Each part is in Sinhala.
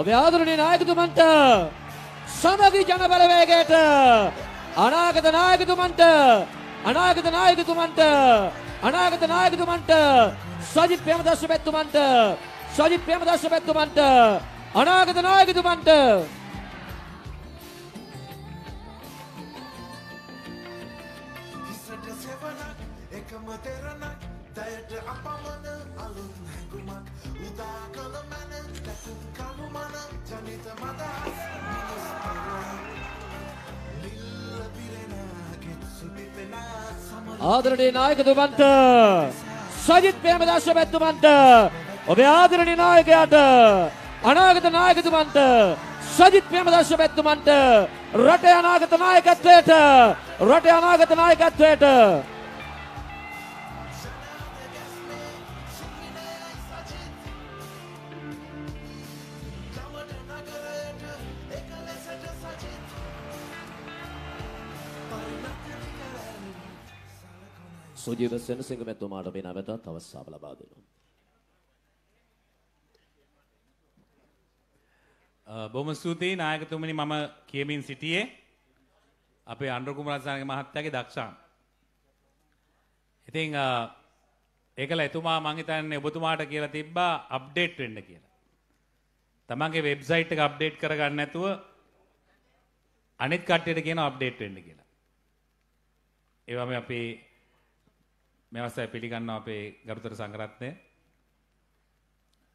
ඔබේ ආදරණීය නායකතුමන්ට සමගි ජන බලවේගයට අනාගත නායකතුමන්ට අනාගත නායකතුමන්ට අනාගත නායකතුමන්ට සජිත් ප්‍රේමදාස පැතුමන්ට සජිත් ප්‍රේමදාස පැතුමන්ට අනාගත නායකතුමන්ට එකම තෙරණක් ඇත්තයට අපමන අලුත් හැකුමක් උදා කළ මැන දැකුම් කලු මන ජනිත මදස් නිල්ල පිරෙනගෙත් සුපිපෙන ආදරණීය නායකතුමන්ට සජිත් ප්‍රේමදාස මැතිතුමන්ට ඔබේ ආදරණීය නායකයාට අනාගත නායකතුමන්ට සජිත් ප්‍රේමදාස මැතිතුමන්ට රටේ අනාගත නායකත්වයට රටේ අනාගත නායකත්වයට සුජීව සෙනසිංහ මැතිතුමාට මේ නැවතත් අවස්ථාව ලබා දෙනවා. බොහොම ස්තුතියි නායකතුමනි මම කියමින් සිටියේ අපේ අනුර කුමාරසාරගේ මහත්තයාගේ දක්ෂාන්. ඉතින් ඒකලා එතුමා මං හිතන්නේ ඔබතුමාට කියලා තිබ්බා අප්ඩේට් වෙන්න කියලා. තමන්ගේ වෙබ්සයිට් එක අප්ඩේට් කරගන්න නැතුව අනිත් කට්ටියට කියන අප්ඩේට් වෙන්න කියලා. ඒවා මේ අපේ මේ අවස්ථාවේ පිළිගන්නවා අපේ ගරුතර සංඝරත්නය.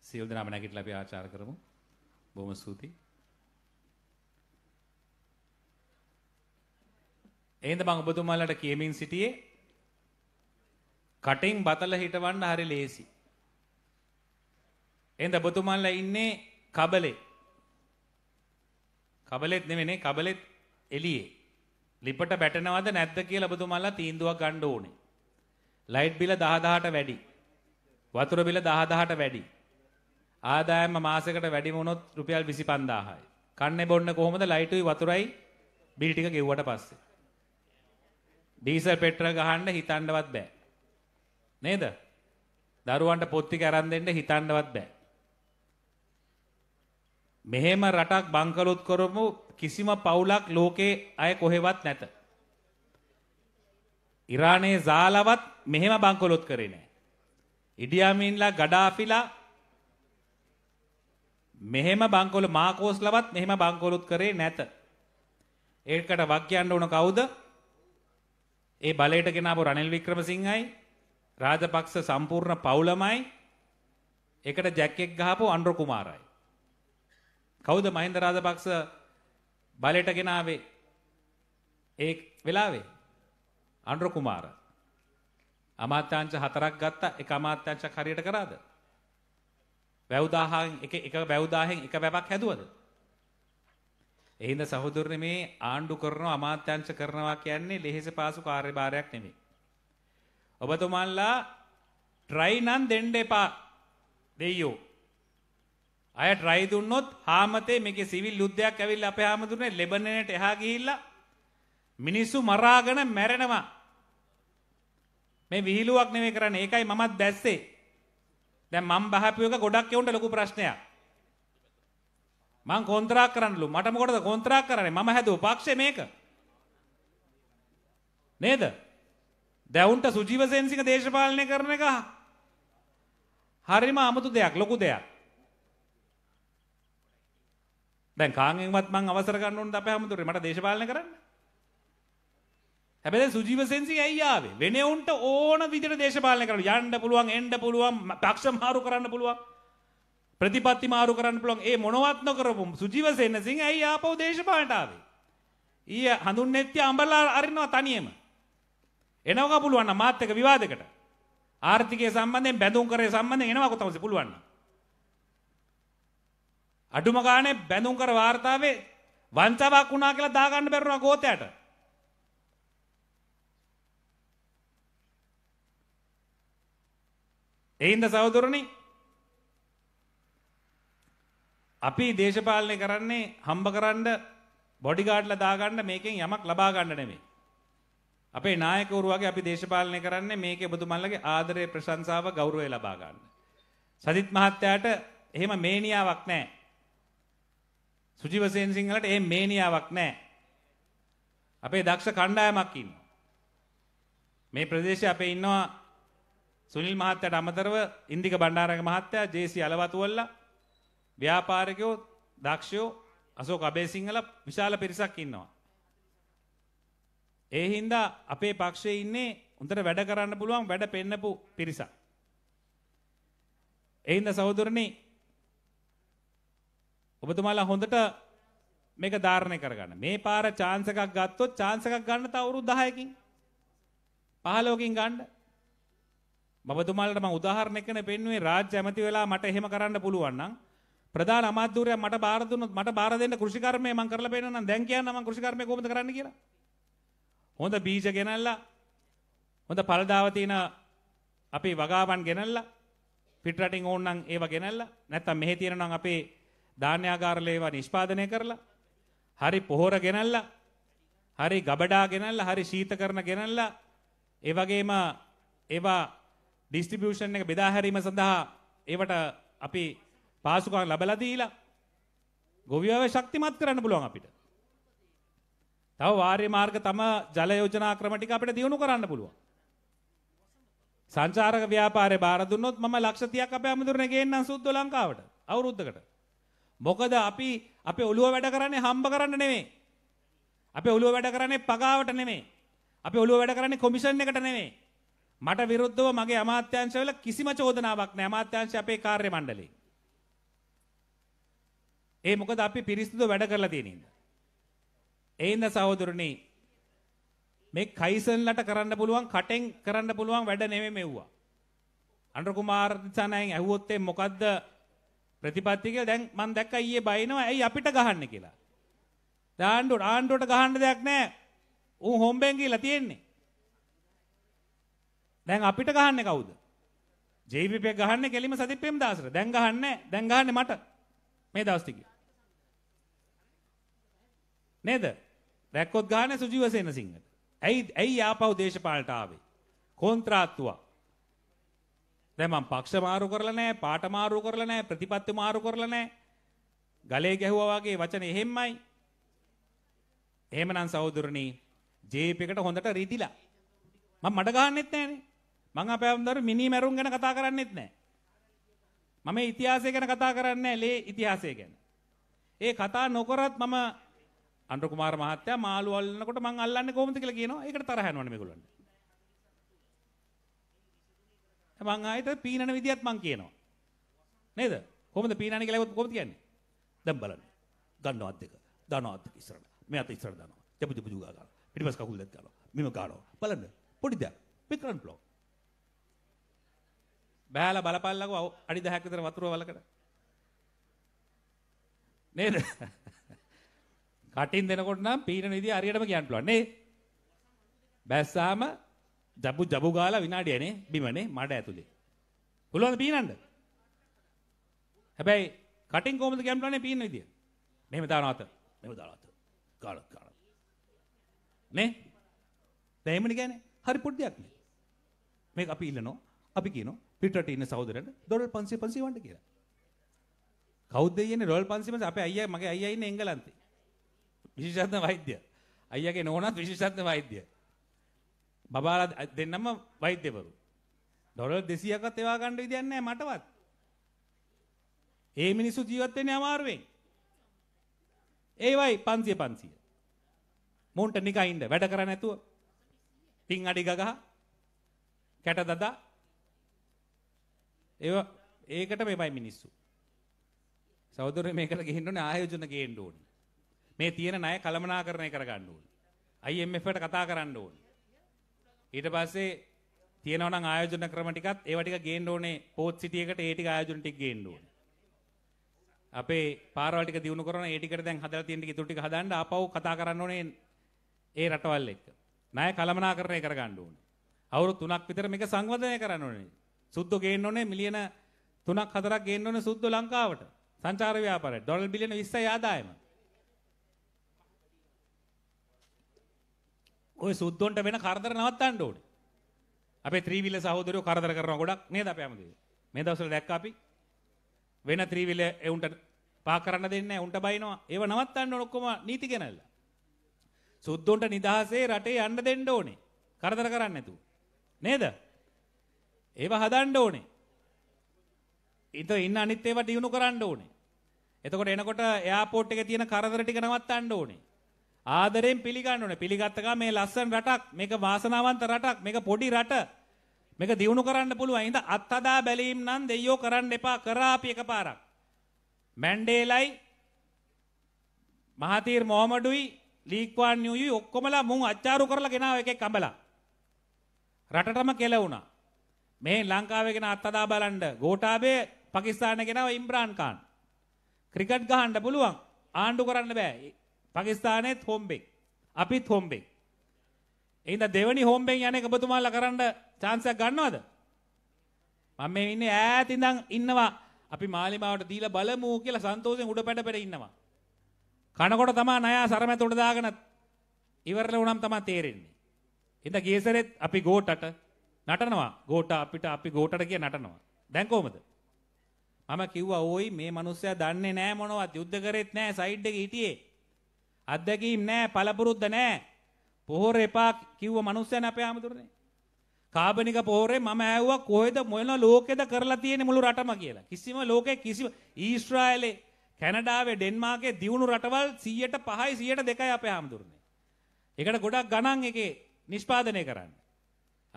සියලු දෙනාම නැගිටලා අපි ආචාර කරමු. බොහොම ස්තුතියි. එහෙනම් මම ඔබතුමාලට කියමින් සිටියේ කටින් බතල හිටවන්න හරි ලේසි. එහෙනම් ඔබතුමාලා ඉන්නේ කබලේ. කබලෙත් නෙමෙයිනේ කබලෙත් එළියේ. ලිපට බැටනවද නැද්ද කියලා ඔබතුමාලා තීන්දුවක් ගන්න ඕනේ. ලයිට් බිල 10000ට වැඩි. වතුර බිල 10000ට වැඩි. ආදායම මාසෙකට වැඩිම වුණොත් රුපියල් 25000යි. කන්නේ බොන්න කොහොමද ලයිටුයි වතුරයි බිල් ටික ගෙව්වට පස්සේ. ඩීසල් පෙට්‍රල් ගහන්න හිතන්නවත් බෑ. නේද? දරුවන්ට පොත් ටික අරන් දෙන්න හිතන්නවත් බෑ. මෙහෙම රටක් බංකලොත් කරමු කිසිම පවුලක් ලෝකේ අය කොහෙවත් නැත. ඉරානයේ සාලවත් මෙහෙම බංකොලොත් කරේ නෑ. ඉඩියාමින්ලා ගඩාෆිලා මෙහෙම බංකොල මාකෝස්ලවත් මෙහෙම බංකොලොත් කරේ නැත. ඒකට වක් කියන්න ඕන කවුද? ඒ බලයට ගෙනාපු රනිල් වික්‍රමසිංහයි රාජපක්ෂ සම්පූර්ණ පවුලමයි එකට ජැක්ෙක් ගහපු අන්ඩ්‍ර කුමාරයි. කවුද මහින්ද රාජපක්ෂ බලයට ගෙනාවේ ඒ වෙලාවේ අන්ඩ්‍ර කුමාරයි. අමාත්‍යංශ හතරක් ගත්තා එක අමාත්‍යංශක් හරියට කරාද? වැව්දාහයෙන් එක එක වැව්දාහයෙන් එක වැවක් හැදුවද? එහෙනම් සහෝදරනේ මේ ආණ්ඩු කරන අමාත්‍යංශ කරනවා කියන්නේ ලෙහෙස පාසු කාර්යභාරයක් නෙමෙයි. ඔබතුමන්ලා try නම් දෙන්න එපා. දෙයියෝ. අය try දුන්නොත් හාමතේ මේකේ සිවිල් යුද්ධයක් ඇවිල්ලා අපේ හාමුදුරනේ ලෙබනනට එහා ගිහිල්ලා මිනිස්සු මරාගෙන මැරෙනවා. මේ විහිළුවක් නෙමෙයි කරන්නේ. ඒකයි මමත් දැස්සේ. දැන් මම බහපු එක ගොඩක් එවුන්ට ලොකු ප්‍රශ්නයක්. මං කොන්ත්‍රාක් කරන්නලු. මට මොකටද කොන්ත්‍රාක් කරන්නේ? මම හැදුව පක්ෂේ මේක. නේද? දැවුන්ට සුජීව සෙන්සිංහ දේශපාලනය කරන එක හරිම අමුතු දෙයක්, ලොකු දෙයක්. දැන් කාගෙන්වත් මං අවසර ගන්න ඕනද අපේ හැමදෙරේ මට දේශපාලනය කරන්න? හැබැයි සුජීව සෙන්සිං ඇයි ආවේ? වෙන උන්ට ඕන විදිහට දේශපාලනය කරන්න යන්න පුළුවන්, එන්න පුළුවන්, පක්ෂ මාරු කරන්න පුළුවන්. ප්‍රතිපත්ති මාරු කරන්න පුළුවන්. ඒ මොනවත් නොකරපු සුජීව සෙන්සිං ඇයි ආපහු දේශපාලනට ආවේ? ඊය හඳුන්නේත්‍ය අඹලා අරිනවා තනියම. එනවා පුළුවන් නම් මාත් එක්ක විවාදයකට. ආර්ථිකය සම්බන්ධයෙන් බැඳුම් කරේ සම්බන්ධයෙන් එනවා කොතමද පුළුවන් නම්. අඩුම ගානේ බැඳුම් කර වාර්තාවේ වංචාවක් වුණා කියලා දාගන්න බැරුණා ගෝතයට. එයින්ද සහෝදරනි අපි දේශපාලනය කරන්නේ හම්බ කරන්න බොඩිගාඩ්ලා දාගන්න මේකෙන් යමක් ලබා ගන්න නෙමෙයි. අපේ නායකවරු වගේ අපි දේශපාලනය කරන්නේ මේකේ ඔබතුමන්ලගේ ආදරය ප්‍රශංසාව ගෞරවය ලබා ගන්න. සජිත් මහත්තයාට එහෙම මේනියාවක් නැහැ. සුජිව සේන සිංහලට එහෙම මේනියාවක් නැහැ. අපේ දක්ෂ කණ්ඩායමක් ඉන්නවා. මේ ප්‍රදේශයේ අපේ ඉන්නවා සුනිල් මහත්තයාට අමතරව ඉන්දික බණ්ඩාරක මහත්තයා ජේසී අලවතුවල්ලා ව්‍යාපාරිකයෝ දක්ෂයෝ අසෝක අබේසිංහල විශාල පිරිසක් ඉන්නවා. ඒ හින්දා අපේ පක්ෂයේ ඉන්නේ උන්ට වැඩ කරන්න පුළුවන් වැඩ පෙන්නපු පිරිසක්. ඒ හින්දා සහෝදරනි ඔබතුමාලා හොඳට මේක ධාරණය කරගන්න. මේ පාර chance එකක් ගත්තොත් chance එකක් ගන්න තව අවුරුදු 10කින් 15කින් ගන්න. මවතුමාලට මම උදාහරණයක් කෙන පෙන්වුවේ රාජ්‍ය ඇමති වෙලා මට එහෙම කරන්න පුළුවන් නම් ප්‍රධාන අමාත්‍යවරයා මට බාර දුන්නොත් මට බාර දෙන්න කෘෂිකර්මය මම කරලා පෙන්නන නම් දැන් කියන්න මම කෘෂිකර්මය කොහොමද කරන්න කියලා. හොඳ බීජ ගෙනල්ලා හොඳ පළදාව තියෙන අපේ වගාවන් ගෙනල්ලා පිට රටින් ඕන නම් ඒවා ගෙනල්ලා නැත්තම් මෙහෙ තියෙන නම් අපේ ධාන්‍යාගාරල ඒවා නිෂ්පාදනය කරලා හරි පොහොර ගෙනල්ලා හරි ගබඩා ගෙනල්ලා හරි ශීතකරණ ගෙනල්ලා ඒ වගේම ඒවා ඩිස්ටිබියෂන් එක බෙදාහැරීම සඳහා ඒවට අපි පාසුකම් ලබලා දීලා ගොවියව ශක්තිමත් කරන්න පුළුවන් අපිට. තව වාර්ය මාර්ග තම ජල යෝජනා ක්‍රම ටික අපිට දියුණු කරන්න පුළුවන්. සංචාරක ව්‍යාපාරේ බාර දුන්නොත් මම ලක්ෂ 30ක් අපේ අමුදුරනේ ගේන්නම් සුද්ධ ලංකාවට අවුරුද්දකට. මොකද අපි අපේ ඔළුව වැඩ කරන්නේ හම්බ කරන්න නෙමෙයි. අපේ ඔළුව වැඩ කරන්නේ පගාවට නෙමෙයි. අපේ ඔළුව වැඩ කරන්නේ කොමිෂන් එකට නෙමෙයි. මට විරුද්ධව මගේ අමාත්‍යංශවල කිසිම චෝදනාවක් නැහැ අමාත්‍යංශ අපේ කාර්ය මණ්ඩලේ. ඒ මොකද අපි පිරිසිදු වැඩ කරලා තියෙන ඉන්න. ඒ ඉන්න සහෝදරනි මේ කයිසන්ලට කරන්න පුළුවන් කටෙන් කරන්න පුළුවන් වැඩ නෙමෙයි මෙව්වා. අනුර කුමාර දිසානායන් ඇහුවොත් ඒ මොකද්ද ප්‍රතිපත්ති කියලා දැන් මම දැක්කා ඊයේ බයිනවා ඇයි අපිට ගහන්න කියලා. ආණ්ඩුවට ආණ්ඩුවට ගහන්න දෙයක් නැහැ. උන් හොම්බෙන් කියලා තියෙන්නේ. දැන් අපිට ගහන්නේ කවුද? JVP එක ගහන්නේ කෙලිම සදීප් පෙම්දාසට. දැන් ගහන්නේ දැන් ගහන්නේ මට. මේ දවස් ටිකේ. නේද? රැක්කොත් ගහන්නේ සුජීව සේනසිංහට. ඇයි ඇයි ආපහු දේශපාලනට ආවේ? කොන්ත්‍රාත්තුවා. දැන් මම පක්ෂ මාරු කරලා නැහැ, පාට මාරු කරලා නැහැ, ප්‍රතිපත්ති මාරු කරලා නැහැ. ගලේ ගැහුවා වගේ වචන එහෙම්මයි. එහෙමනම් සහෝදරනි, ජීප් එකට හොඳට රීතිලා. මම මඩ ගහන්නෙත් නැහනේ. මං අපේ අම්දරු මිනි මැරුම් ගැන කතා කරන්නෙත් නැහැ. මම ඉතිහාසය ගැන කතා කරන්නේ ලේ ඉතිහාසය ගැන. ඒ කතා නොකරත් මම අනුර කුමාර මහත්තයා මාළු අල්ලනකොට මං අල්ලන්නේ කොහොමද කියලා කියනවා. ඒකට තරහ යනවනේ මේගොල්ලන්ට. මං ආයෙත් පීනන විදියත් මං කියනවා. නේද? කොහොමද පීනන්නේ කියලා කොහොමද කියන්නේ? දැන් බලන්න. ගන්නවත් දෙක. දානවත් දෙක ඉස්සරහ. මේ අත ඉස්සරහ දානවා. දෙපු දෙපු දුගා ගන්නවා. පිටිපස්ස කකුල් දෙක ගන්නවා. මෙහෙම ගන්නවා. බලන්න. පොඩි දෙයක්. මේ කරන්න පුළුවන්. බෑලා බලපල්ලකෝ අඩි 10ක් විතර වතුර වලකට. නේද? කටින් දෙනකොට නම් පීනන විදිය හරියටම කියන්න පුළුවන් නේ. බැස්සාම ජබු ජබු ගාලා විනාඩියනේ බිමනේ මඩ ඇතුලේ. පුළුවන්ද පීනන්න? හැබැයි කටින් කොහොමද කියන්න පුළුවන් පීනන විදිය? මෙහෙම දානවා අත. මෙහෙම දානවා අත. ගාල ගාල. නේ? දැන් එමුණ කියන්නේ හරි පොඩ්ඩයක් නේ. මේක අපි ඉල්ලනවා. අපි කියනවා පිටට ඉන්න සහෝදරයන්ට ඩොලර් 500 500 වන්න කියලා. කවුද දෙන්නේ ඩොලර් 500 500 අපේ අයියා මගේ අයියා ඉන්නේ එංගලන්තේ. විශේෂඥ වෛද්‍ය. අයියාගේ නෝනාත් විශේෂඥ වෛද්‍ය. බබාලා දෙන්නම වෛද්‍යවරු. ඩොලර් 200ක්වත් එවා ගන්න විදියක් නැහැ මටවත්. ඒ මිනිස්සු ජීවත් වෙන්නේ අමාරුවෙන්. ඒවයි 500 500. මොන්ට නිකන් ඉන්න වැඩ කරන්නේ නැතුව. පින් අඩි ගගහ. කැට දදා ඒවා ඒකට මේමයි මිනිස්සු. සහෝදරයෝ මේකට ගෙහින්න ඕනේ ආයෝජන ගේන්න ඕනේ. මේ තියෙන ණය කළමනාකරණය කරගන්න ඕනේ. IMF එකට කතා කරන්න ඕනේ. ඊට පස්සේ තියෙනවා නම් ආයෝජන ක්‍රම ටිකත් ඒවා ටික ගේන්න ඕනේ පෝත් සිටි එකට ඒ ටික ආයෝජන ටික ගේන්න ඕනේ. අපේ පාරවල් ටික දිනු කරන ඒ ටිකට දැන් හදලා තියෙන ටික ඉතුරු ටික හදන්න ආපහු කතා කරන්න ඕනේ ඒ රටවල් එක්ක. ණය කළමනාකරණය කරගන්න ඕනේ. අවුරුදු 3ක් විතර මේක සංවර්ධනය කරන්න ඕනේ. සුද්දෝ ගේන්න ඕනේ මිලියන 3ක් 4ක් ගේන්න ඕනේ සුද්දෝ ලංකාවට. සංචාර ව්‍යාපාරයට ඩොලර් බිලියන 20යි ආදායම. ওই සුද්දොන්ට වෙන කරදර නවත්තන්න ඕනේ. අපේ ත්‍රිවිල සහෝදරයෝ කරදර කරනවා ගොඩක් නේද අපේ හැමදේ. මේ දවස්වල දැක්ක අපි වෙන ත්‍රිවිල එවුන්ට පා කරන්න දෙන්නේ නැහැ. උන්ට බයිනවා. ඒව නවත්තන්න ඕන ඔක්කොම නීති ගෙනල්ලා. සුද්දොන්ට නිදහසේ රටේ යන්න දෙන්න ඕනේ. කරදර කරන්නේ නැතුව. නේද? ඒව හදන්න ඕනේ. ඉත ඉන්න අනිත් ඒවා දිනු කරන්න ඕනේ. එතකොට එනකොට එයාපෝට් එකේ තියෙන කරදර ටික නවත්තන්න ඕනේ. ආදරෙන් පිළිගන්න ඕනේ. පිළිගත්ත ගමන් මේ ලස්සන රටක්, මේක වාසනාවන්ත රටක්, මේක පොඩි රට. මේක දිනු කරන්න පුළුවන්. ඉත අත්හදා බැලීම් නම් දෙයියෝ කරන්න එපා කරා අපි එකපාරක්. මැන්ඩේලයි මහතීර් මොහමඩුයි ලීක්වාන් නියුයි ඔක්කොමලා මුන් අච්චාරු කරලා ගෙනාව එකෙක් අඹලා. රටටම කෙල වුණා. මේ ලංකාවේ කෙනා අත්හදා බලන්න ගෝඨාභය පාකිස්තානයේ කෙනා ඉම්රාන් ખાન ක්‍රිකට් ගහන්න පුළුවන් ආණ්ඩු කරන්න බෑ පාකිස්තානයේත් හොම්බෙක් අපිත් හොම්බෙක් එහෙනම් දෙවනි හොම්බෙන් යන එක ඔබතුමාලා කරන්න chance එකක් ගන්නවද මම මේ ඉන්නේ ඈත ඉඳන් ඉන්නවා. අපි මාලිමාවට දීලා බලමු කියලා සන්තෝෂෙන් උඩ පැඩ පැඩ ඉන්නවා. කනකොට තමයි නයා සරමැත උඩ දාගෙන ඉවරල වුණාම තමයි තේරෙන්නේ. ඉතින් ගේසරෙත් අපි ගෝටට නටනවා ගෝට අපිට අපි ගෝටට කිය නටනවා. දැන් කොහමද? මම කිව්වා "ඕයි මේ මිනිස්සයා දන්නේ නෑ මොනවත් යුද්ධ කරෙත් නෑ සයිඩ් එකේ හිටියේ. අත්දැකීම් නෑ පළපුරුද්ද නෑ. පොහොර එපා කිව්ව මිනිස්සයන් අපේ ආමතුරනේ. කාබනික පොහොරේ මම ඇහුවා කොහෙද මොන ලෝකෙද කරලා තියෙන්නේ මුළු රටම කියලා. කිසිම ලෝකේ කිසිම ඊශ්‍රායලේ කැනඩාවේ ඩෙන්මාර්කේ දියුණු රටවල් 100ට 5යි 100ට 2යි අපේ හැමදුරනේ. ඒකට ගොඩක් ගණන් එකේ නිෂ්පාදනය කරන්නේ.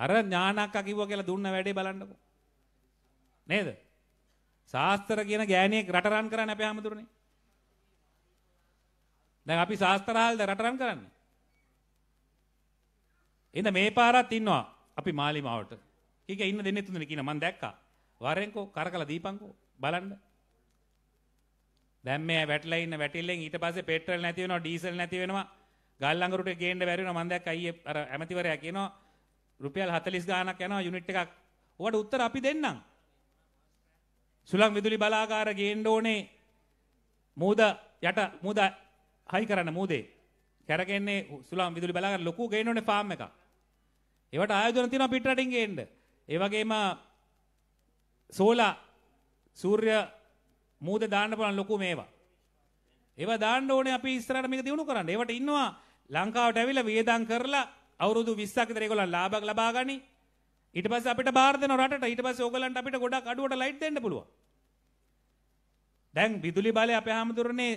අර ඥානක් අකිව්වා කියලා දුන්න වැඩේ බලන්නකෝ. නේද? ශාස්ත්‍ර කියන ගෑණියෙක් රටරන් කරන්නේ අපේ හැමදෙරනේ. දැන් අපි ශාස්ත්‍රාල්ද රටරන් කරන්නේ. එඳ මේ පාරත් ඉන්නවා අපි මාලිමාවට. කීක ඉන්න දෙන්නේ තුනේ කියන මම දැක්කා. වරෙන්කෝ කරකලා දීපන්කෝ බලන්න. දැන් මේ වැටලා ඉන්න වැටිල්ලෙන් ඊට පස්සේ පෙට්‍රල් නැති වෙනවා ඩීසල් නැති වෙනවා ගල් අඟරුට ගේන්න බැරි වෙනවා මම දැක්කා අයියේ අර ඇමතිවරයා කියනවා රුපියල් 40 ගාණක් යනවා යුනිට් එකක්. ඔකට උත්තර අපි දෙන්නම්. සුළං විදුලි බලාගාර ගේන්න ඕනේ. මූද යට මූද හයි කරන්න මූදේ. කැරකෙන්නේ සුළං විදුලි බලාගාර ලොකු ගේන්න ඕනේ ෆාම් එකක්. ඒවට ආයෝජන තියෙනවා පිට රටින් ගේන්න. ඒ වගේම සෝලා සූර්ය මූද දාන්න පුළුවන් ලොකු මේවා. ඒවා දාන්න ඕනේ අපි ඉස්සරහට මේක දිනු කරන්න. ඒවට ඉන්නවා ලංකාවට ඇවිල්ලා වියදම් කරලා අවුරුදු 20ක් විතර ඒගොල්ලන් ලාභක් ලබා ගනි. ඊට පස්සේ අපිට බාර දෙනවා රටට. ඊට පස්සේ ඕගලන්ට අපිට ගොඩක් අඩුවට ලයිට් දෙන්න පුළුවන්. දැන් විදුලි බලය අපේ හැමතුරනේ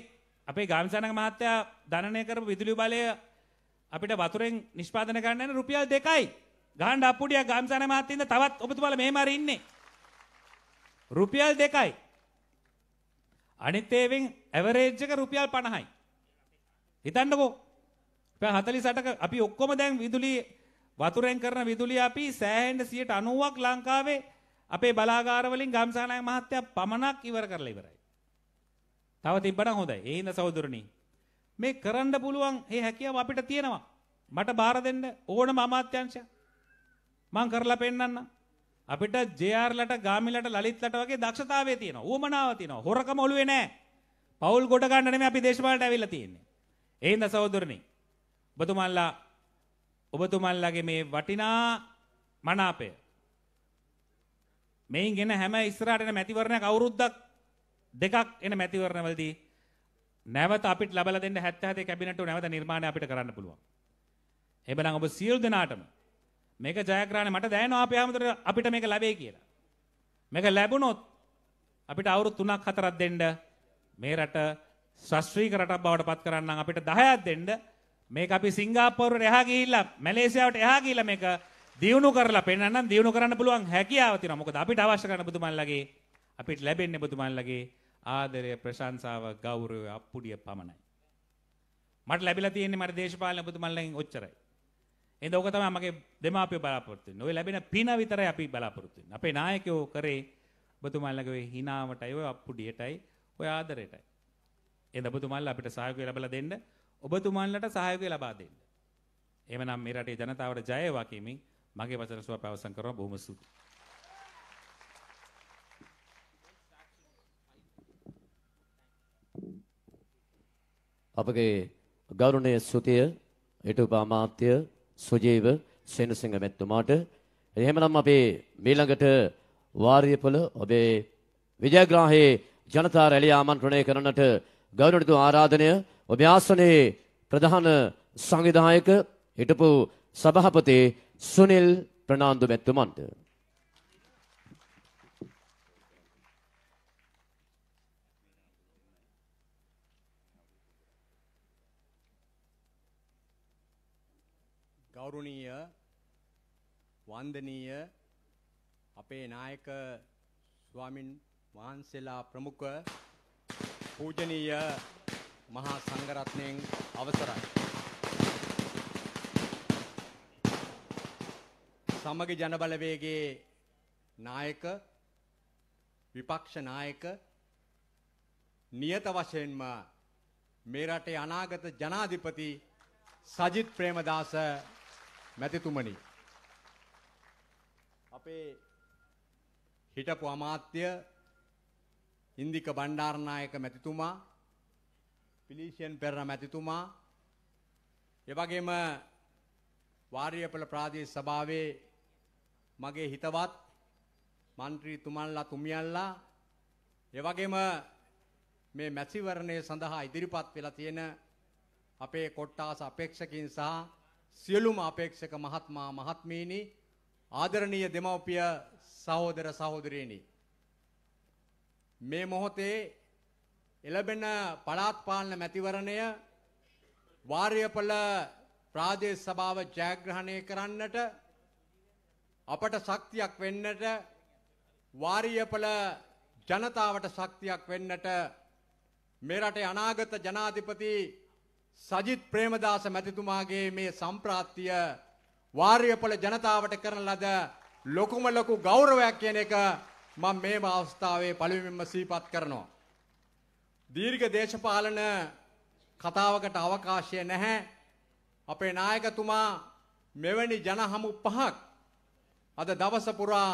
අපේ ගාමිසානක මහත්තයා ධනනය කරපු විදුලි බලය අපිට වතුරෙන් නිෂ්පාදනය කරන්න යන රුපියල් 2යි. ගහන්න අප්පුඩියක් ගාමිසානක මහත්මින්ද තවත් ඔබතුමාලා මෙහෙම හරි ඉන්නේ. රුපියල් 2යි. අනිත් ඒවෙන් ඇවරේජ් එක රුපියල් 50යි. හිතන්නකෝ පැය 48ක අපි ඔක්කොම දැන් විදුලි වතුරෙන් කරන විදුලිය අපි සෑහෙන 90ක් ලංකාවේ අපේ බලාගාර වලින් ගම්සානායක මහත්තයා පමණක් ඉවර කරලා ඉවරයි. තව තිබ්බනම් හොඳයි. ඒ හින්දා සහෝදරනි මේ කරන්න පුළුවන් මේ හැකියාව අපිට තියෙනවා. මට බාර දෙන්න ඕනම අමාත්‍යංශයක්. මං කරලා පෙන්නන්න. අපිට JR ලට ගාමිලට ලලිත්ලට වගේ දක්ෂතාවය තියෙනවා. ඌමනාව තියෙනවා. හොරකම ඔළුවේ නැහැ. පවුල් ගොඩ ගන්න නෙමෙයි අපි දේශපාලනට ඇවිල්ලා තියෙන්නේ. ඒ හින්දා සහෝදරනි ඔබතුමන්ලා ඔබතුමන්ලගේ මේ වටිනා මනාපය මෙයින් ගෙන හැම ඉස්සරහට එන මැතිවරණයක් අවුරුද්දක් දෙකක් එන මැතිවරණවලදී නැවත අපිට ලබලා දෙන්න 77 කැබිනට් නැවත නිර්මාණය අපිට කරන්න පුළුවන්. එහෙමනම් ඔබ සියලු දෙනාටම මේක ජයග්‍රහණය මට දැනෙනවා අපේ ආමතර අපිට මේක ලැබෙයි කියලා. මේක ලැබුණොත් අපිට අවුරුදු 3ක් 4ක් දෙන්න මේ රට ශාස්ත්‍රීය රටක් බවට පත් කරන්න අපිට 10ක් දෙන්න මේක අපි සිංගාප්පූරුවට එහා ගිහිල්ලා මැලේසියාවට එහා ගිහිල්ලා මේක දියුණු කරලා පෙන්නන්නම් දියුණු කරන්න පුළුවන් හැකියාව තියෙනවා. මොකද අපිට අවශ්‍ය කරන බුදුමල්ලගේ අපිට ලැබෙන්නේ බුදුමල්ලගේ ආදරය, ප්‍රශංසාව, ගෞරවය, අප්පුඩිය පමණයි. මට ලැබිලා තියෙන්නේ මට දේශපාලන බුදුමල්ලගෙන් ඔච්චරයි. එහෙනම් ඕක තමයි මගේ දෙමාපියෝ බලාපොරොත්තු වෙන්නේ. ওই ලැබෙන පින විතරයි අපි බලාපොරොත්තු වෙන්නේ. අපේ නායකයෝ කරේ බුදුමල්ලගේ ওই hinaවටයි, ওই අප්පුඩියටයි, ওই ආදරයටයි. එහෙනම් බුදුමල්ල අපිට සහයෝගය ලැබලා දෙන්න ඔබතුමන්ලට සහයෝගය ලබා දෙන්න. එහෙමනම් මේ රටේ ජනතාවට ජය වකිමින් මගේ වචන සුව පැවසම් කරනවා බොහොම ස්තුතියි. අපගේ ගෞරවනීය සුතිය ඊටුප අමාත්‍ය සුජීව සෙනසිංහ මැතිතුමාට එහෙමනම් අපේ මීළඟට වාරියපොළ ඔබේ විජයග්‍රාහයේ ජනතා රැළිය ආමන්ත්‍රණය කරනට ගෞරවනීය ආරාධනය ඔබ ආසනයේ ප්‍රධාන සංවිධායක හිටපු සභාපති සුනිල් ප්‍රනාන්දු මැතිතුමන්ට ගෞරවනීය වන්දනීය අපේ නායක ස්වාමින් වහන්සේලා ප්‍රමුඛ පූජනීය මහා සංඝරත්නයෙන් අවසරයි. සමගි ජනබලවේගයේ නායක විපක්ෂ නායක නියත වශයෙන්ම මේ රටේ අනාගත ජනාධිපති සජිත් ප්‍රේමදාස මැතිතුමනි අපේ හිටපු අමාත්‍ය ඉන්දික බණ්ඩාරනායක මැතිතුමා පිලිෂියන් පෙරණ මැතිතුමා එවගේම වාරියපල ප්‍රාදේශ සභාවේ මගේ හිතවත් മന്ത്രി තුමන්ලා තුමියන්ලා එවගේම මේ මැතිවරණය සඳහා ඉදිරිපත් වෙලා තියෙන අපේ කොට්ටාස අපේක්ෂකින් සහ සියලුම අපේක්ෂක මහත්මා මහත්මීනි ආදරණීය දෙමව්පිය සහෝදර සහෝදරියනි මේ මොහොතේ එළබෙන පළාත් පාලන මැතිවරණය වාර්යපළ ප්‍රාදේශ සභාව ජයග්‍රහණය කරන්නට අපට ශක්තියක් වෙන්නට වාර්යපළ ජනතාවට ශක්තියක් වෙන්නට මේ රටේ අනාගත ජනාධිපති සජිත් ප්‍රේමදාස මැතිතුමාගේ මේ සම්ප්‍රාප්තිය වාර්යපළ ජනතාවට කරන ලද ලොකුම ලොකු ගෞරවයක් කියන එක මම මේ අවස්ථාවේ පළවෙනිම සිහිපත් කරනවා දීර්ඝ දේශපාලන කතාවකට අවකාශය නැහැ. අපේ නායකතුමා මෙවැනි ජනහමු පහක් අද දවස පුරා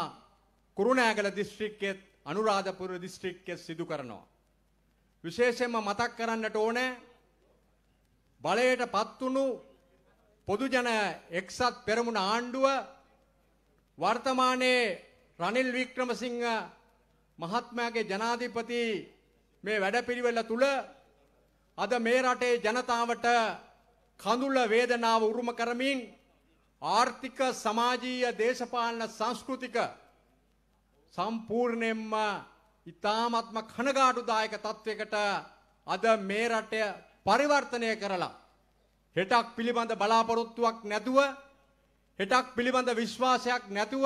කුරුණෑගල දිස්ත්‍රික්කෙත් අනුරාධපුර දිස්ත්‍රික්කෙත් සිදු කරනවා. විශේෂයෙන්ම මතක් කරන්නට ඕනේ බලයට පත්වුණු පොදුජන එක්සත් පෙරමුණ ආණ්ඩුව වර්තමානයේ රනිල් වික්‍රමසිංහ මහත්මයාගේ ජනාධිපති මේ වැඩපිළිවෙල තුල අද මේ රටේ ජනතාවට කඳුල වේදනාව උරුම කරමින් ආර්ථික සමාජීය දේශපාලන සංස්කෘතික සම්පූර්ණයෙන්ම ඉතාමත්ම කනගාටුදායක තත්වයකට අද මේ රටය පරිවර්තනය කරලා හෙටක් පිළිබඳ බලාපොරොත්තුවක් නැතුව හෙටක් පිළිබඳ විශ්වාසයක් නැතුව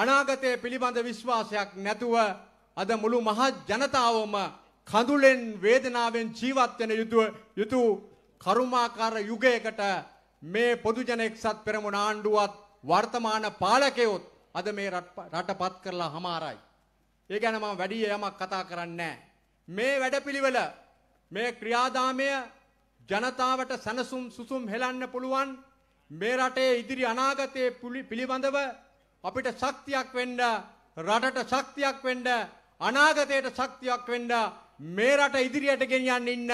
අනාගතය පිළිබඳ විශ්වාසයක් නැතුව අද මුළු මහත් ජනතාවම කඳුලෙන් වේදනාවෙන් ජීවත් වෙන යුතු යුතු කරුමාකාර යුගයකට මේ පොදුජන එක්සත් පෙරමුණ ආණ්ඩුවත් වර්තමාන පාලකයොත් අද මේ රටපත් කරලා හමාරයි. ඒ ගැන මම වැඩි යමක් කතා කරන්නේ මේ වැඩපිළිවෙල මේ ක්‍රියාදාමය ජනතාවට සැනසුම් සුසුම් හෙලන්න පුළුවන් මේ රටේ ඉදිරි අනාගතයේ පිළිබඳව අපිට ශක්තියක් වෙන්න රටට ශක්තියක් වෙන්න අනාගතයට ශක්තියක් වෙන්න මේ රට ඉදිරියට ගෙනියන්න ඉන්න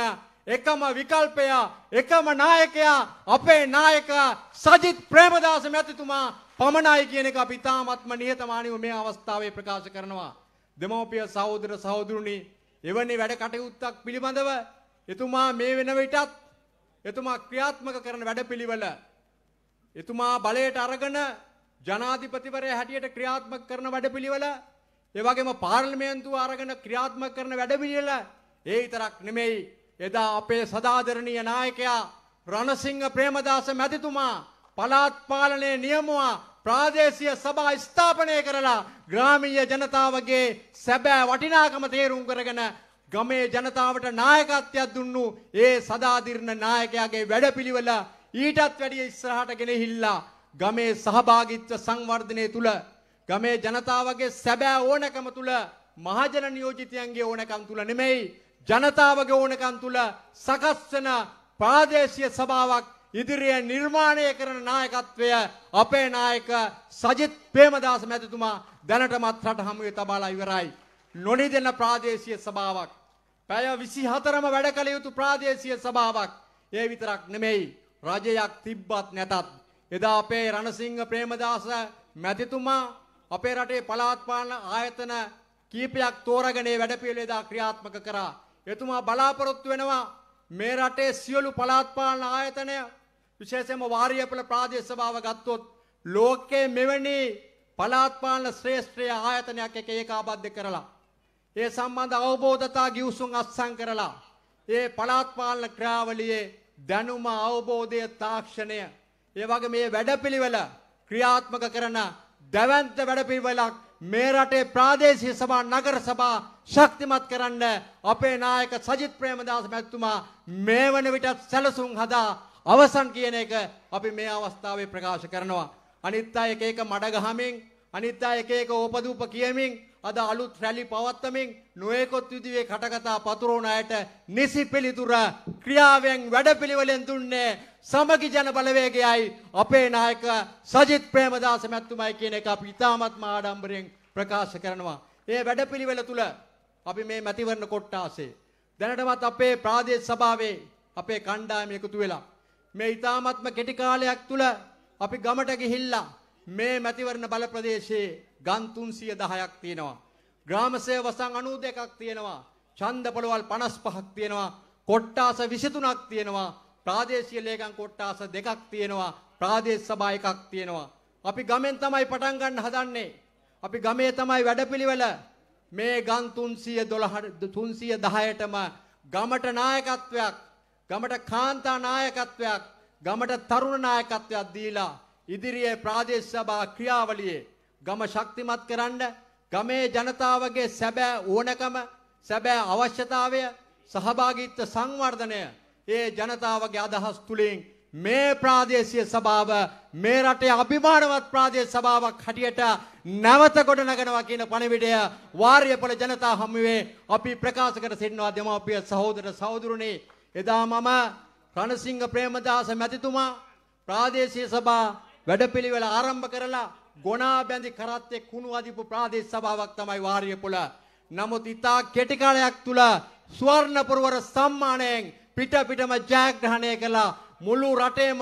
එකම විකල්පය එකම නායකයා අපේ නායක සජිත් ප්‍රේමදාස මැතිතුමා පමණයි කියන එක අපි තාමත්ම නිහතමානීව මේ අවස්ථාවේ ප්‍රකාශ කරනවා දෙමෝපිය සහෝදර සහෝදරුනි එවැනි වැඩ කටයුත්තක් පිළිබඳව එතුමා මේ වෙන විටත් එතුමා ක්‍රියාත්මක කරන වැඩපිළිවෙල එතුමා බලයට අරගෙන ජනාධිපතිවරයා හැටියට ක්‍රියාත්මක කරන වැඩපිළිවෙල ඒවගේම පාර්ලිමේන්තුව අරගෙන ක්‍රියාත්මක කරන වැඩපිළිවෙල ඒ විතරක් නෙමෙයි එදා අපේ සදාදරණීය නායකයා රණසිංහ ප්‍රේමදාස මැතිතුමා පළාත් පාලනයේ නියමුවා ප්‍රාදේශීය සභා ස්ථාපනය කරලා ග්‍රාමීය ජනතාවගේ සැබෑ වටිනාකම තේරුම් කරගෙන ගමේ ජනතාවට නායකත්වයක් දුන්නු ඒ සදාදිරණ නායකයාගේ වැඩපිළිවෙල ඊටත් වැඩිය ඉස්සරහට ගෙනහිල්ලා ගමේ සහභාගිත්ව සංවර්ධනය තුළ ගමේ ජනතාවගේ සැබෑ ඕනකම තුල මහජන නියෝජිතයන්ගේ ඕනකම් තුල නෙමෙයි ජනතාවගේ ඕනකම් තුල සකස් වෙන ප්‍රාදේශීය සභාවක් ඉදිරියෙන් නිර්මාණය කරන නායකත්වය අපේ නායක සජිත් ප්‍රේමදාස මැතිතුමා දැනටමත් රට හමුවේ තබාලා ඉවරයි. නොනිදෙන ප්‍රාදේශීය සභාවක්. පැය 24ම වැඩ කළ යුතු ප්‍රාදේශීය සභාවක්. ඒ විතරක් නෙමෙයි රජයක් තිබ්බත් නැතත් එදා අපේ රණසිංහ ප්‍රේමදාස මැතිතුමා අපේ රටේ පළාත් පාලන ආයතන කීපයක් තෝරගෙන ඒ වැඩපිළිවෙලා ක්‍රියාත්මක කරා. එතුමා බලාපොරොත්තු වෙනවා මේ රටේ සියලු පළාත් පාලන ආයතනය විශේෂයෙන්ම වාරියපළ ප්‍රාදේශ සභාව ගත්තොත් ලෝකයේ මෙවැනි පළාත් පාලන ශ්‍රේෂ්ඨය ආයතනයක් එක ඒකාබද්ධ කරලා ඒ සම්බන්ධ අවබෝධතා ගිවිසුම් අත්සන් කරලා ඒ පළාත් පාලන ක්‍රියාවලියේ දැනුම අවබෝධය තාක්ෂණය ඒ වගේ මේ වැඩපිළිවෙල ක්‍රියාත්මක කරන දැවන්ත වැඩපිළිවෙලක් මේ රටේ ප්‍රාදේශීය සභා නගර සභා ශක්තිමත් කරන්න අපේ නායක සජිත් ප්‍රේමදාස මැතිතුමා මේ වන විටත් සැලසුම් හදා අවසන් කියන එක අපි මේ අවස්ථාවේ ප්‍රකාශ කරනවා. අනිත් අය එක එක මඩ ගහමින් අනිත් අය එක එක ඕපදූප කියමින් අද අලුත් රැලි පවත්වමින් නොයෙකුත් විදිහේ කටකතා පතුරවන අයට නිසි පිළිතුර ක්‍රියාවෙන් වැඩපිළිවෙලෙන් දුන්නේ සමගි ජන බලවේගයයි අපේ නායක සජිත් ප්‍රේමදාස මැතිතුමයි කියන එක අපි ඉතාමත්ම ආඩම්බරයෙන් ප්‍රකාශ කරනවා. මේ වැඩපිළිවෙල තුල අපි මේ මැතිවරණ කොට්ටාසේ දැනටමත් අපේ ප්‍රාදේශ සභාවේ අපේ කණ්ඩායම එකතු වෙලා මේ ඉතාමත්ම කෙටි කාලයක් තුල අපි ගමට ගිහිල්ලා මේ මැතිවරණ බල ප්‍රදේශයේ ගම් 310ක් තියෙනවා. ග්‍රාම සේවසන් 92ක් තියෙනවා. ඡන්ද පොළවල් 55ක් තියෙනවා. කොට්ටාස 23ක් තියෙනවා. ප්‍රාදේශීය ලේකම් කොට්ටාස දෙකක් තියෙනවා. ප්‍රාදේශ සභා එකක් තියෙනවා. අපි ගමෙන් තමයි පටන් ගන්න හදන්නේ. අපි ගමේ තමයි වැඩපිළිවෙල. මේ ගම් 312 310ටම ගමට නායකත්වයක් ගමට කාන්තා නායකත්වයක් ගමට තරුණ නායකත්වයක් දීලා ඉදිරියේ ප්‍රාදේශ සභා ක්‍රියාවලියේ ගම ශක්තිමත් කරන්න ගමේ ජනතාවගේ සැබෑ ඕනකම සැබෑ අවශ්‍යතාවය සහභාගීත්ව සංවර්ධනය ඒ ජනතාවගේ අදහස් තුලින් මේ ප්‍රාදේශීය සභාව මේ රටේ අභිමානවත් ප්‍රාදේශ සභාවක් හැටියට නැවත ගොඩනගනවා කියන පණිවිඩය වාර්යපොළ ජනතා හමුවේ අපි ප්‍රකාශ කර සිටිනවා දෙමාපිය සහෝදර සහෝදරුනි එදා මම රණසිංහ ප්‍රේමදාස මැතිතුමා ප්‍රාදේශීය සභා වැඩපිළිවෙල ආරම්භ කරලා ගොනා බැඳි කරත්තේ කුණු අදිපු ප්‍රාදේශ සභාවක් තමයි වාරියපුල. නමුත් ඉතා කෙටි කාලයක් තුල ස්වර්ණ පුරවර සම්මානයෙන් පිට පිටම ජයග්‍රහණය කළා මුළු රටේම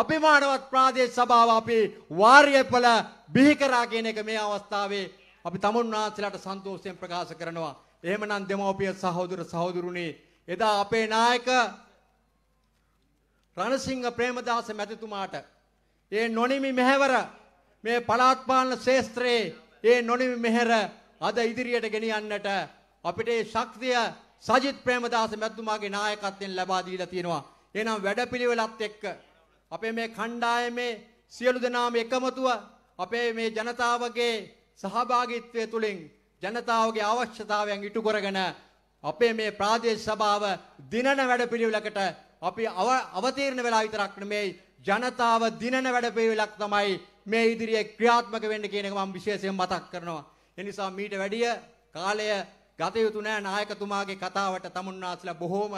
අභිමානවත් ප්‍රාදේශ සභාව අපි වාරියපුල බිහි කරා කියන එක මේ අවස්ථාවේ අපි තමුන්නාන්සලාට සන්තෝෂයෙන් ප්‍රකාශ කරනවා. එහෙමනම් දෙමෝපිය සහෝදර සහෝදරුනි එදා අපේ නායක රණසිංහ ප්‍රේමදාස මැතිතුමාට ඒ නොනිමි මෙහෙවර මේ පළාත් පාලන ශාස්ත්‍රයේ ඒ නොනිමි මෙහෙර අද ඉදිරියට ගෙනියන්නට අපිට ඒ ශක්තිය සජිත් ප්‍රේමදාස මැතිතුමාගේ නායකත්වයෙන් ලබා දීලා තියෙනවා. එහෙනම් වැඩපිළිවෙලත් එක්ක අපේ මේ කණ්ඩායමේ සියලු දෙනාම එකමුතුව අපේ මේ ජනතාවගේ සහභාගීත්වය තුළින් ජනතාවගේ අවශ්‍යතාවයන් ඉටු කරගෙන අපේ මේ ප්‍රාදේශ සභාව දිනන වැඩපිළිවෙලකට අපි අවතීර්ණ වෙලා විතරක් නෙමෙයි ජනතාව දිනන වැඩපිළිවෙලක් තමයි මේ ඉදිරියේ ක්‍රියාත්මක වෙන්න කියන එක මම විශේෂයෙන් මතක් කරනවා. ඒ නිසා මීට වැඩිය කාලය ගත යුතු නෑ නායකතුමාගේ කතාවට තමුන්නාසලා බොහෝම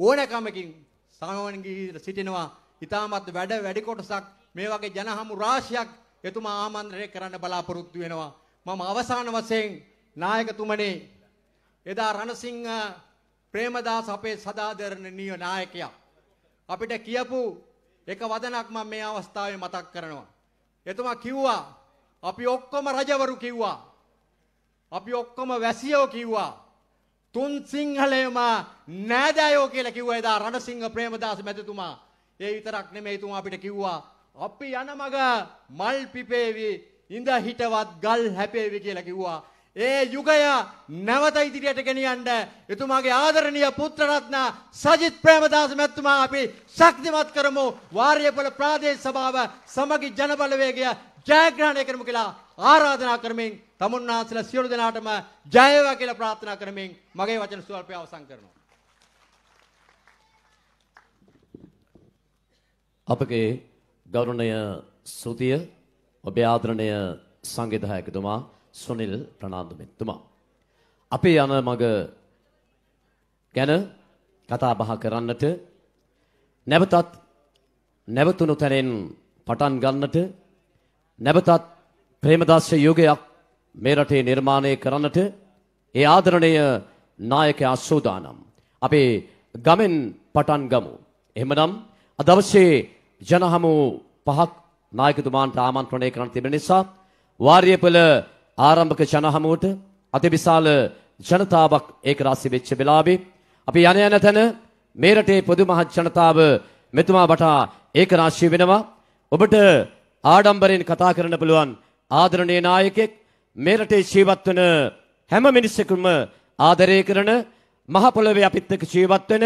ඕනකමකින් සංවනගීල සිටිනවා. ඉතාමත් වැඩ වැඩි කොටසක් මේ වගේ ජනහමු රාශියක් එතුමා ආමන්ත්‍රණය කරන්න බලාපොරොත්තු වෙනවා. මම අවසාන වශයෙන් නායකතුමනේ එදා රණසිංහ ප්‍රේමදාස අපේ සදාදරණීය නායකයා අපිට කියපු එක වදනක් මම මේ අවස්ථාවේ මතක් කරනවා. එතුමා කිව්වා අපි ඔක්කොම රජවරු කිව්වා. අපි ඔක්කොම වැසියෝ කිව්වා. තුන් සිංහලයේම නෑදෑයෝ කියලා කිව්වා එදා රණසිංහ ප්‍රේමදාස මැතිතුමා. ඒ විතරක් නෙමෙයි තුමා අපිට කිව්වා අපි යන මග මල් පිපේවි ඉඳ හිටවත් ගල් හැපේවි කියලා කිව්වා. ඒ යුගය නැවත ඉදිරියට ගෙනියන්න එතුමාගේ ආදරණීය පුත්‍රරත්න සජිත් ප්‍රේමදාස මැතිතුමා අපි ශක්තිමත් කරමු වාර්යපොළ ප්‍රාදේශ සභාව සමගි ජනබලවේගය ජයග්‍රහණය කරමු කියලා ආරාධනා කරමින් තමුන්නාසල සියලු දෙනාටම ජය වේවා කියලා ප්‍රාර්ථනා කරමින් මගේ වචන ස්වල්පය අවසන් කරනවා අපගේ ගෞරවනීය සුතිය ඔබේ ආදරණීය සංගීතයකතුමා සුනිල් ප්‍රනාන්දු මෙතුමා. අපේ යන මග ගැන කතා බහ කරන්නට නැවතත් නැවතුණු තැනෙන් පටන් ගන්නට නැවතත් ප්‍රේමදාස යුගයක් මේ රටේ නිර්මාණය කරන්නට ඒ ආදරණීය නායකයා සූදානම්. අපේ ගමෙන් පටන් ගමු. එහෙමනම් අද දවසේ ජනහමු පහක් නායකතුමාන්ට ආමන්ත්‍රණය කරන්න තිබෙන නිසා වාර්යපල ආරම්භක ජනහමුවට අතිවිශාල ජනතාවක් ඒක රාසි වෙච්ච වෙලාවේ අපි යන යන තැන මේ රටේ පොදු මහත් ජනතාව මෙතුමා වටා ඒක රාශිය වෙනවා ඔබට ආඩම්බරයෙන් කතා කරන්න පුළුවන් ආදරණීය නායකෙක් මේ රටේ ජීවත් වෙන හැම මිනිසෙකුම ආදරය කරන මහ පොළවේ අපිත් එක්ක ජීවත් වෙන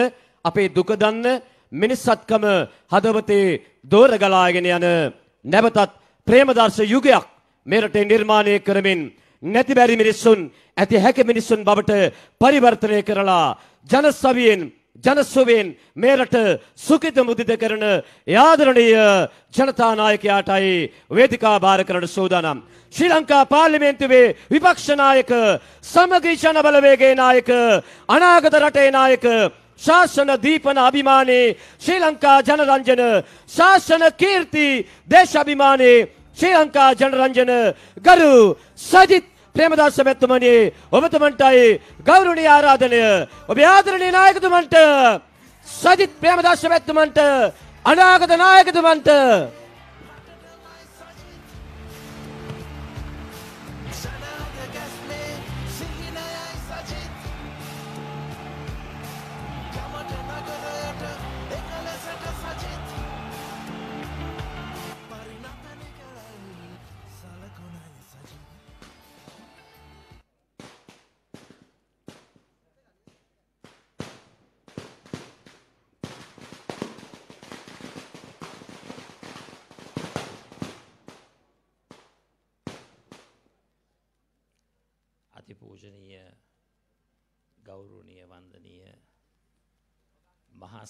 අපේ දුක දන්න මිනිස්සත්කම හදවතේ දෝරගලාගෙන යන නැවතත් ප්‍රේමදර්ශ යුගයක් මෙරටේ නිර්මාණය කරමින් නැති බැරි මිනිස්සුන් ඇති හැකි මිනිස්සුන් බවට පරිවර්තනය කරලා ජනසවියෙන් ජනසුවෙන් මේරට සුකිත මුදිත කරන යාදරණීය ජනතා නායකයාටයි වේදිකා භාර කරන සූදානම් ශ්‍රී ලංකා පාර්ලිමේන්තුවේ විපක්ෂ නායක සමගී ජන බලවේගයේ නායක අනාගත රටේ නායක ශාසන දීපන අභිමානී ශ්‍රී ලංකා ජනරංජන ශාසන කීර්ති දේශ අභිමානී ශ්‍රී ලංකා ජනරංජන ගරු සජිත් ප්‍රේමදාස මැතිතුමනි ඔබතුමන්ටයි ගෞරවනීය ආරාධනය ඔබ ආදරණීය නායකතුමන්ට සජිත් ප්‍රේමදාස මැතිතුමන්ට අනාගත නායකතුමන්ට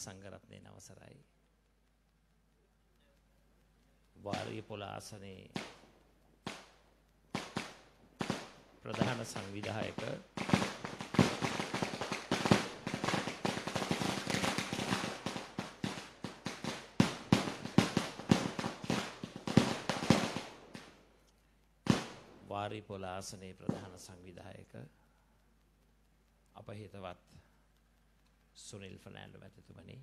සංඝරත්නයේ අවසරයි. වාරිය පොළ ආසනයේ ප්‍රධාන සංවිධායක වාරිපොළ ආසනයේ ප්‍රධාන සංවිධායක අප හිතවත් සුනිල් ෆර්නෑන්ඩෝ මැතිතුමනි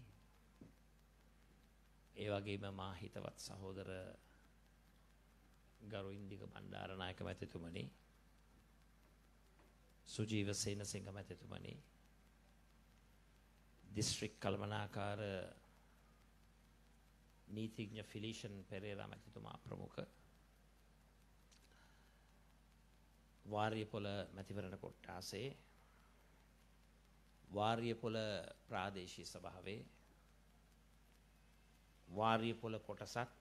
ඒ වගේම මා හිතවත් සහෝදර ගරු ඉන්දික බණ්ඩාරනායක මැතිතුමනි සුජීව සේනසිංහ මැතිතුමනි දිස්ත්‍රික් කළමනාකාර නීතිඥ ෆිලිෂන් පෙරේරා මැතිතුමා ප්‍රමුඛ වාර්යපොළ මැතිවරණ කොට්ටාසේ වාර්යපොළ ප්‍රාදේශීය සභාවේ වාර්යපොළ කොටසත්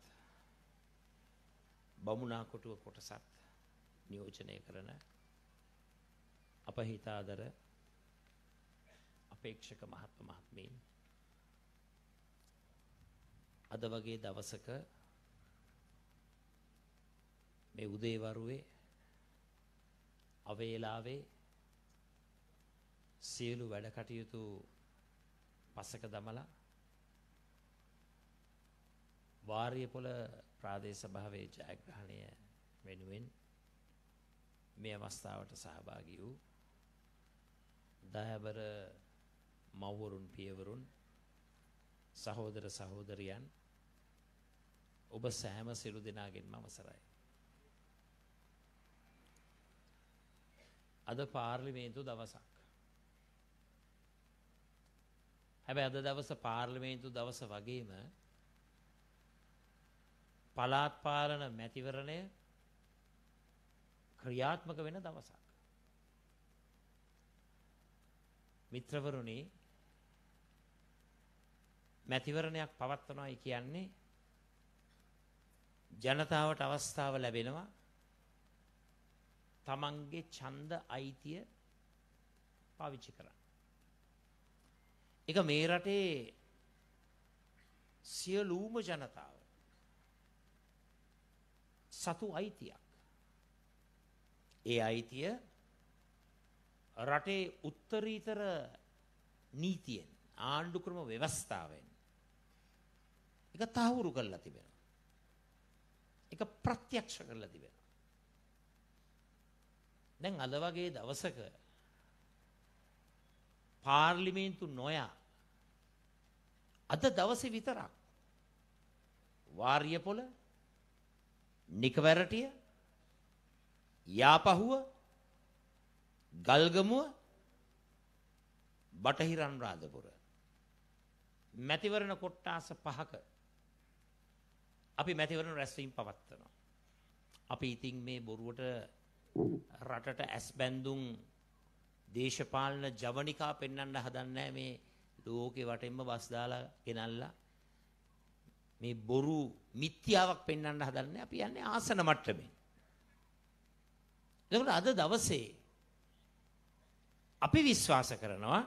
බමුණා කොටුව කොටසත් නියෝජනය කරන අප හිතාදර අපේක්ෂක මහත්ම මහත්මීන් අද වගේ දවසක මේ උදේවරුවේ අවේලාවේ සියලු වැඩ කටයුතු පසක දමලා වාර්යපොළ ප්‍රාදේශ සභාවේ ජයග්‍රහණය වෙනුවෙන් මේ අවස්ථාවට සහභාගී වූ දහබර මව්වරුන් පියවරුන් සහෝදර සහෝදරියන් ඔබ සෑම සිරු දෙනාගෙන්ම අවසරයි. අද පාර්ලිමේන්තු දවසක් හැබැයි අද දවස පාර්ලිමේන්තු දවස වගේම පළාත් පාලන මැතිවරණය ක්‍රියාත්මක වෙන දවසක්. මිත්‍රවරුනි මැතිවරණයක් පවත්වනවායි කියන්නේ ජනතාවට අවස්ථාව ලැබෙනවා තමන්ගේ ඡන්ද අයිතිය පාවිච්චි කරන්න. ඒක මේ රටේ සියලුම ජනතාව සතු අයිතියක්. ඒ අයිතිය රටේ උත්තරීතර නීතියෙන් ආණ්ඩු ක්‍රම ව්‍යවස්ථාවෙන් එක තහවුරු කරලා තිබෙනවා. එක ප්‍රත්‍යක්ෂ කරලා තිබෙනවා. දැන් අද වගේ දවසක පාර්ලිමේන්තු නොයා අද දවසේ විතරක් වාර්යපොළ නිකවැරටිය යාපහුව ගල්ගමුව බටහිර අනුරාධපුර මැතිවරණ කොට්ටාස පහක අපි මැතිවරණ රැස්වීම පවත්වනවා අපි ඉතින් මේ බොරුවට රටට ඇස් බැඳුම් දේශපාලන ජවනිකා පෙන්වන්න හදන්නේ මේ ලෝකේ වටෙන්ම බස් දාලා ගෙනල්ලා මේ බොරු මිත්‍යාවක් පෙන්වන්න හදන්නේ අපි යන්නේ ආසන මට්ටමේ. එතකොට අද දවසේ අපි විශ්වාස කරනවා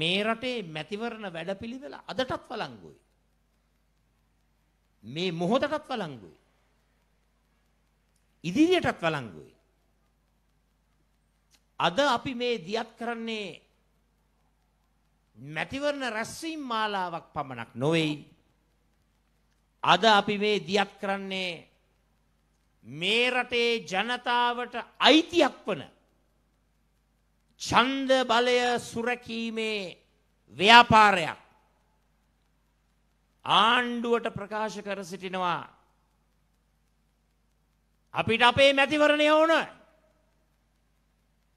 මේ රටේ මැතිවරණ වැඩපිළිවෙල අදටත් වළංගුයි. මේ මොහොතටත් වළංගුයි. ඉදිරියටත් වළංගුයි. අද අපි මේ දියත් කරන්නේ මැතිවරණ රැස්වීම් මාලාවක් පමණක් නොවේයි. අද අපි මේ දියත් කරන්නේ මේ රටේ ජනතාවට අයිතියක් වන ඡන්ද බලය සුරකීමේ ව්‍යාපාරයක් ආණ්ඩුවට ප්‍රකාශ කර සිටිනවා අපිට අපේ මැතිවරණය ඕනේ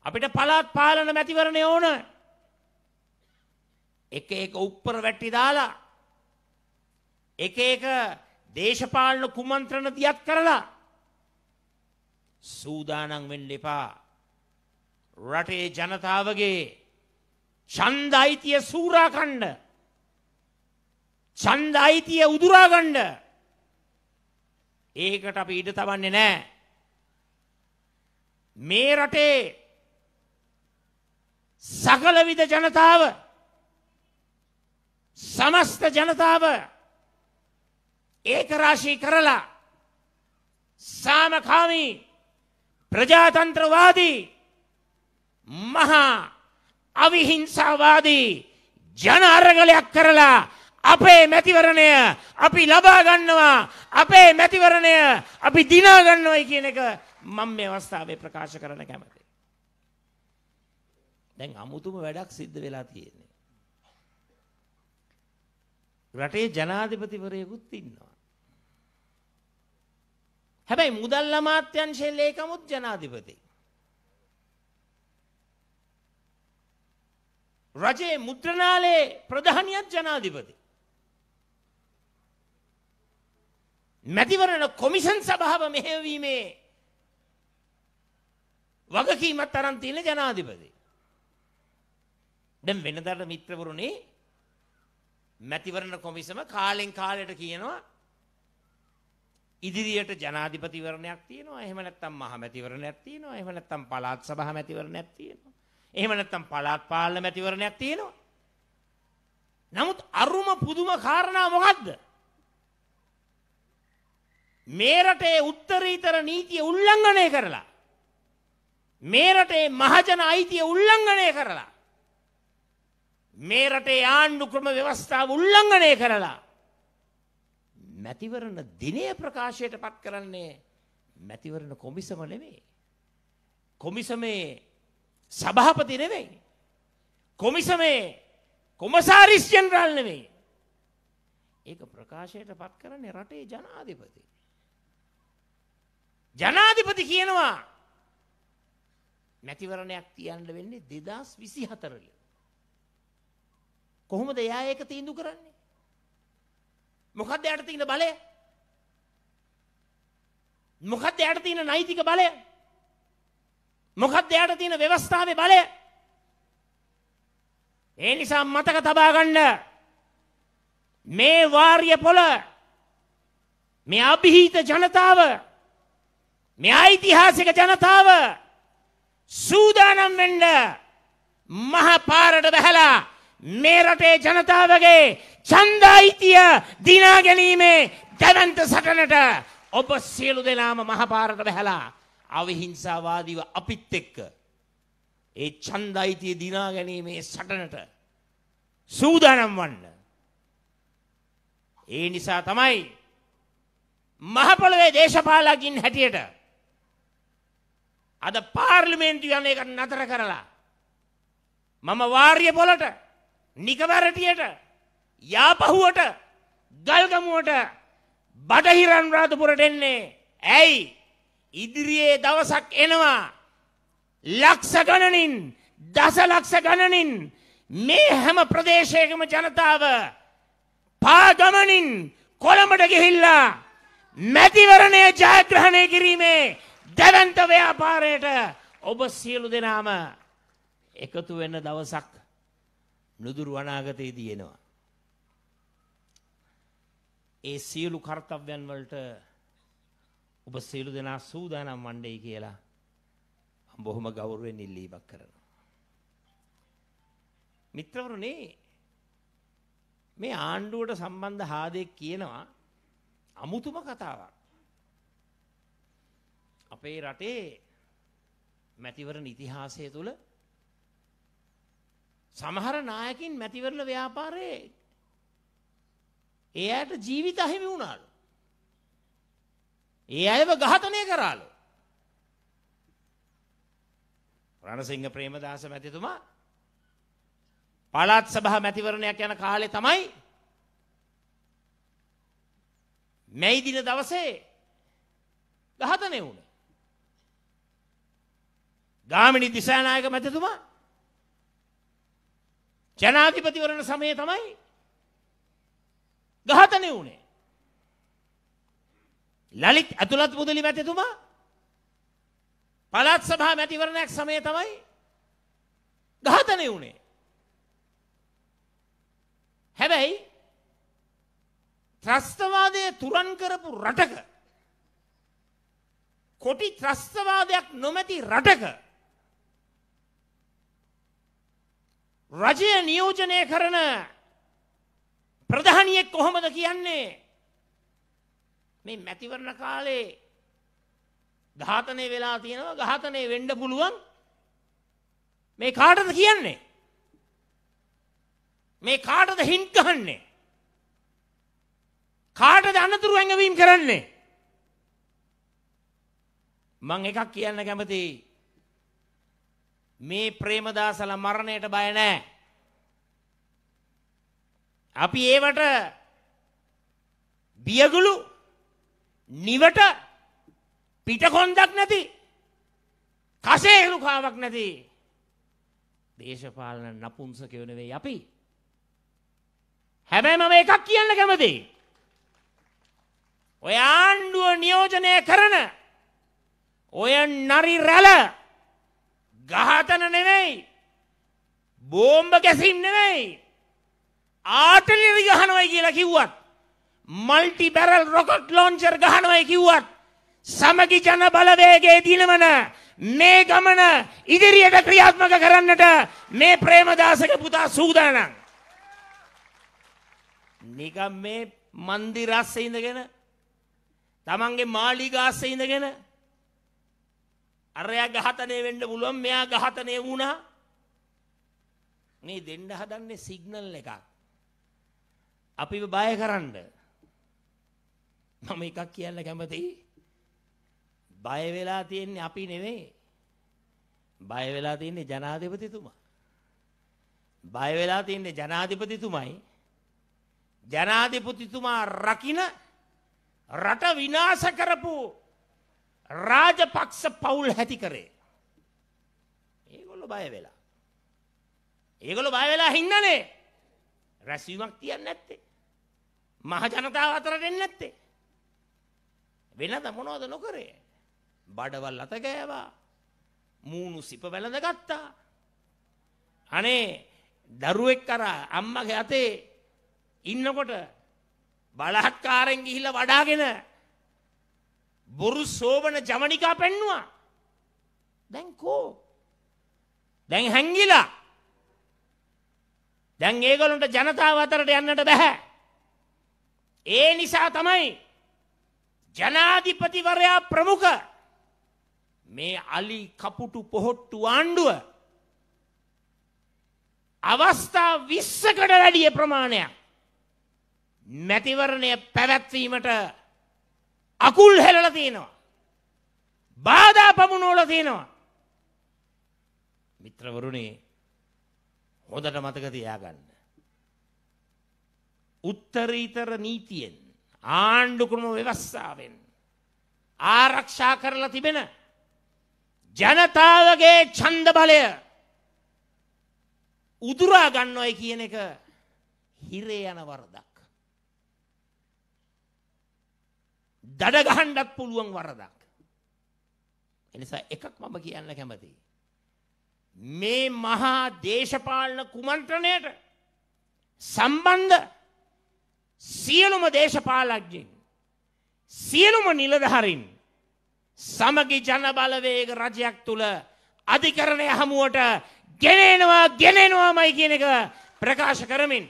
අපිට පළාත් පාලන මැතිවරණය ඕන. එක එක උප්පර වැටි දාලා එක එක දේශපාලන කුමන්ත්‍රණ දියත් කරලා සූදානම් වෙන්න එපා. රටේ ජනතාවගේ ඡන්ද අයිතිය සූරා කණ්ඩ ඡන්ද අයිතිය උදුරා ගන්න. ඒකට අපි ඉඩ තබන්නේ නැහැ. මේ රටේ සකලවිද ජනතාව සමස්ත ජනතාව ඒකරාශී කරලා සාමකාමී ප්‍රජාතන්ත්‍රවාදී මහා අවිහිංසාවාදී ජන අරගලයක් කරලා අපේ මැතිවරණය අපි ලබා ගන්නවා අපේ මැතිවරණය අපි දිනා ගන්නවයි කියන එක මම මේ අවස්ථාවේ ප්‍රකාශ කරන කැමති දැන් අමුතුම වැඩක් සිද්ධ වෙලා තියෙන්නේ. රටේ ජනාධිපතිවරයෙකුත් ඉන්නවා. හැබැයි මුදල් අමාත්‍යංශයේ ලේකමුත් ජනාධිපති. රජයේ මුද්‍රණාලයේ ප්‍රධානියත් ජනාධිපති. මැතිවරණ කොමිෂන් සභාව මෙහෙවීමේ වගකීමක් තරම් තියෙන ජනාධිපති. දැන් වෙනදාට මිත්‍රවරුනේ මැතිවරණ කොමිසම කාලෙන් කාලයට කියනවා ඉදිරියට ජනාධිපතිවරණයක් තියෙනවා එහෙම නැත්නම් මහමැතිවරණයක් තියෙනවා එහෙම නැත්නම් පළාත් සභා මැතිවරණයක් තියෙනවා එහෙම නැත්නම් පළාත් පාලන මැතිවරණයක් තියෙනවා නමුත් අරුම පුදුම කාරණා මොකද්ද මේ රටේ උත්තරීතර නීතිය උල්ලංඝනය කරලා මේ රටේ මහජන අයිතිය උල්ලංඝනය කරලා මේ රටේ ආණ්ඩු ක්‍රම ව්‍යවස්ථාව උල්ලංඝනය කරලා මැතිවරණ දිනය ප්‍රකාශයට පත් කරන්නේ මැතිවරණ කොමිසම නෙවෙයි. කොමිසමේ සභාපති නෙවෙයි. කොමිසමේ කොමසාරිස් ජෙනරාල් නෙවෙයි. ඒක ප්‍රකාශයට පත් කරන්නේ රටේ ජනාධිපති. ජනාධිපති කියනවා මැතිවරණයක් තියන්න වෙන්නේ දෙදස් විසි හතරලින්. කොහොමද එයා ඒක තීන්දුව කරන්නේ? මොකද්ද එයාට තියෙන බලය? මොකද්ද එයාට තියෙන නෛතික බලය? මොකද්ද එයාට තියෙන ව්‍යවස්ථාවේ බලය? ඒ නිසා මතක තබා ගන්න මේ වාර්ය පොළ මේ અભිහිත ජනතාව මේ ඓතිහාසික ජනතාව සූදානම් වෙන්න මහ පාරට බහැලා මේ රටේ ජනතාවගේ ඡන්දායිතිය දිනා ගැනීමේ දැවන්ත සටනට ඔබ සියලු දෙනාම මහපාරට බැහැලා අවිහිංසාවාදීව අපිත් එක්ක ඒ ඡන්දායිතිය දිනා ගැනීමේ සටනට සූදානම් වන්න. ඒ නිසා තමයි මහපොළවේ දේශපාලකින් හැටියට අද පාර්ලිමේන්තු යන එක නතර කරලා මම වාර්ය පොළට නිකවරටියට යාපහුවට ගල්ගමුවට බටහිරන් රාධපුරට එන්නේ. ඇයි ඉදිරියේ දවසක් එනවා. ලක්ෂ ගණනින් දස ලක්ෂ ගණනින් මේ හැම ප්‍රදේශයකම ජනතාව පාගමනින් කොළඹට ගිහිල්ලා මැතිවරණය ජයග්‍රහණය කිරීමේ දැවන්ත ව්‍යාපාරයට ඔබ සියලු දෙනාම එකතු වෙන්න දවසක් නුදුරු අනාගතයේදී එනවා. ඒ සියලු කාර්යයන් වලට ඔබ සියලු දෙනා සූදානම් වන්නේ කියලා මම බොහොම ගෞරවයෙන් ඉල්ලීමක් කරනවා. මිත්‍රවරුනේ මේ ආණ්ඩුවට සම්බන්ධ ආදෙක් කියනවා අමුතුම කතාවක්. අපේ රටේ මැතිවරණ ඉතිහාසය තුළ සමහර නායකින් මැතිවරණ ව්‍යාපාරයේ එයාට ජීවිත අහිමි වුණාලු. ඒ අයව ඝාතනය කරාලු. රණසිංහ ප්‍රේමදාස මැතිතුමා පළාත් සභා මැතිවරණයක් යන කාලේ තමයි මැයි දින දවසේ ඝාතනය වුණේ. ගාමිණී දිසානායක මැතිතුමා ජනාධිපතිවරණ සමයේ තමයි ඝාතනය වුණේ. ලලිත් ඇතුළත් මුදලි මැතිතුමා පළාත් සභා මැතිවරණයක් සමයේ තමයි ඝාතනය වුණේ. හැබැයි ත්‍රස්තවාදය තුරන් කරපු රටක කොටි ත්‍රස්තවාදයක් නොමැති රටක රජය නියෝජනය කරන ප්‍රධානියෙක් කොහොමද කියන්නේ මේ මැතිවරණ කාලේ ඝාතනය වෙලා තියෙනවා ඝාතනය වෙන්න පුළුවන් මේ කාටද කියන්නේ මේ කාටද හින් ගහන්නේ කාටද අනතුරු ඇඟවීම් කරන්නේ මං එකක් කියන්න කැමතියි මේ ප්‍රේමදාසල මරණයට බය නැහැ. අපි ඒවට බියගුළු නිවට පිටකොන්දක් නැති කසේ එරුකාවක් නැති දේශපාලන නපුංසකයෝ නෙවෙයි අපි. හැබැයි මම එකක් කියන්න කැමතියි. ඔය ආණ්ඩුව නියෝජනය කරන ඔය නරි රැළ ගහතන නෙමෙයි බෝම්බ ගැසිම් නෙමෙයි ආටලිරි ගහනවයි කියලා කිව්වත් මල්ටි බැරල් රොකට් ලොන්චර් ගහනවයි කිව්වත් සමගි ජන බලවේගයේ දිනවන මේ ගමන ඉදිරියට ක්‍රියාත්මක කරන්නට මේ ප්‍රේමදාසක පුතා සූදානම් නිකම් මේ මන්දිරස්සේ ඉඳගෙන තමන්ගේ මාලිගාස්සේ ඉඳගෙන අරයා ඝාතනය වෙන්න පුළුවන් මෙයා ඝාතනය වුණා මේ දෙන්න හදන්නේ සිග්නල් එකක් අපිව බය කරන්න මම එකක් කියන්න කැමතියි බය වෙලා තියෙන්නේ අපි නෙවෙයි බය වෙලා තියෙන්නේ ජනාධිපතිතුමා බය වෙලා තියෙන්නේ ජනාධිපතිතුමයි ජනාධිපතිතුමා රකින රට විනාශ කරපු රාජපක්ෂ පවුල් හැති කරේ. ඒගොල්ලෝ බය වෙලා. ඒගොල්ලෝ බය වෙලා හින්නනේ. රැස්වීමක් තියන්නේ නැත්තේ. මහ ජනතාව අතරට එන්නේ නැත්තේ. වෙනද මොනවද නොකරේ? බඩවල් අත ගෑවා. මූණු සිප වැළඳ ගත්තා. අනේ දරුවෙක් අර අම්මගේ අතේ ඉන්නකොට බලහත්කාරයෙන් ගිහිල්ලා වඩාගෙන බොරු සෝබන ජමනිකා පෙන්නවා. දැන් කෝ. දැන් හැංගිලා. දැන් ඒගොල්ලන්ට ජනතාව අතරට යන්නට බෑ. ඒ නිසා තමයි ජනාධිපතිවරයා ප්‍රමුඛ මේ අලි කපුටු පොහොට්ටු ආණ්ඩුව අවස්ථා 20කට වැඩි ප්‍රමාණයක් මැතිවරණය පැවැත්වීමට අකුල් හැලල තියෙනවා. බාධා පමුණෝල තියෙනවා. මිත්‍රවරුණේ හොඳට මතක තියාගන්න. උත්තරීතර නීතියෙන් ආණ්ඩුකුරුම ව්‍යවස්සාාවෙන් ආරක්ෂා කරලා තිබෙන ජනතාවගේ චන්ද බලය උදුරා ගන්නොයි කියන එක හිරේ යන වරදක්. දඩ ගහන්නත් පුළුවන් වරදක්. එනිසා එකක් මම කියන්න කැමතියි. මේ මහා දේශපාලන කුමන්ත්‍රණයට සම්බන්ධ සියලුම දේශපාලඥයින් සියලුම නිලධහරින් සමගි ජනබලවේග රජයක් තුළ අධිකරණය හමුවට ගෙනෙනවා ගෙනෙනවාමයි කියන එක ප්‍රකාශ කරමින්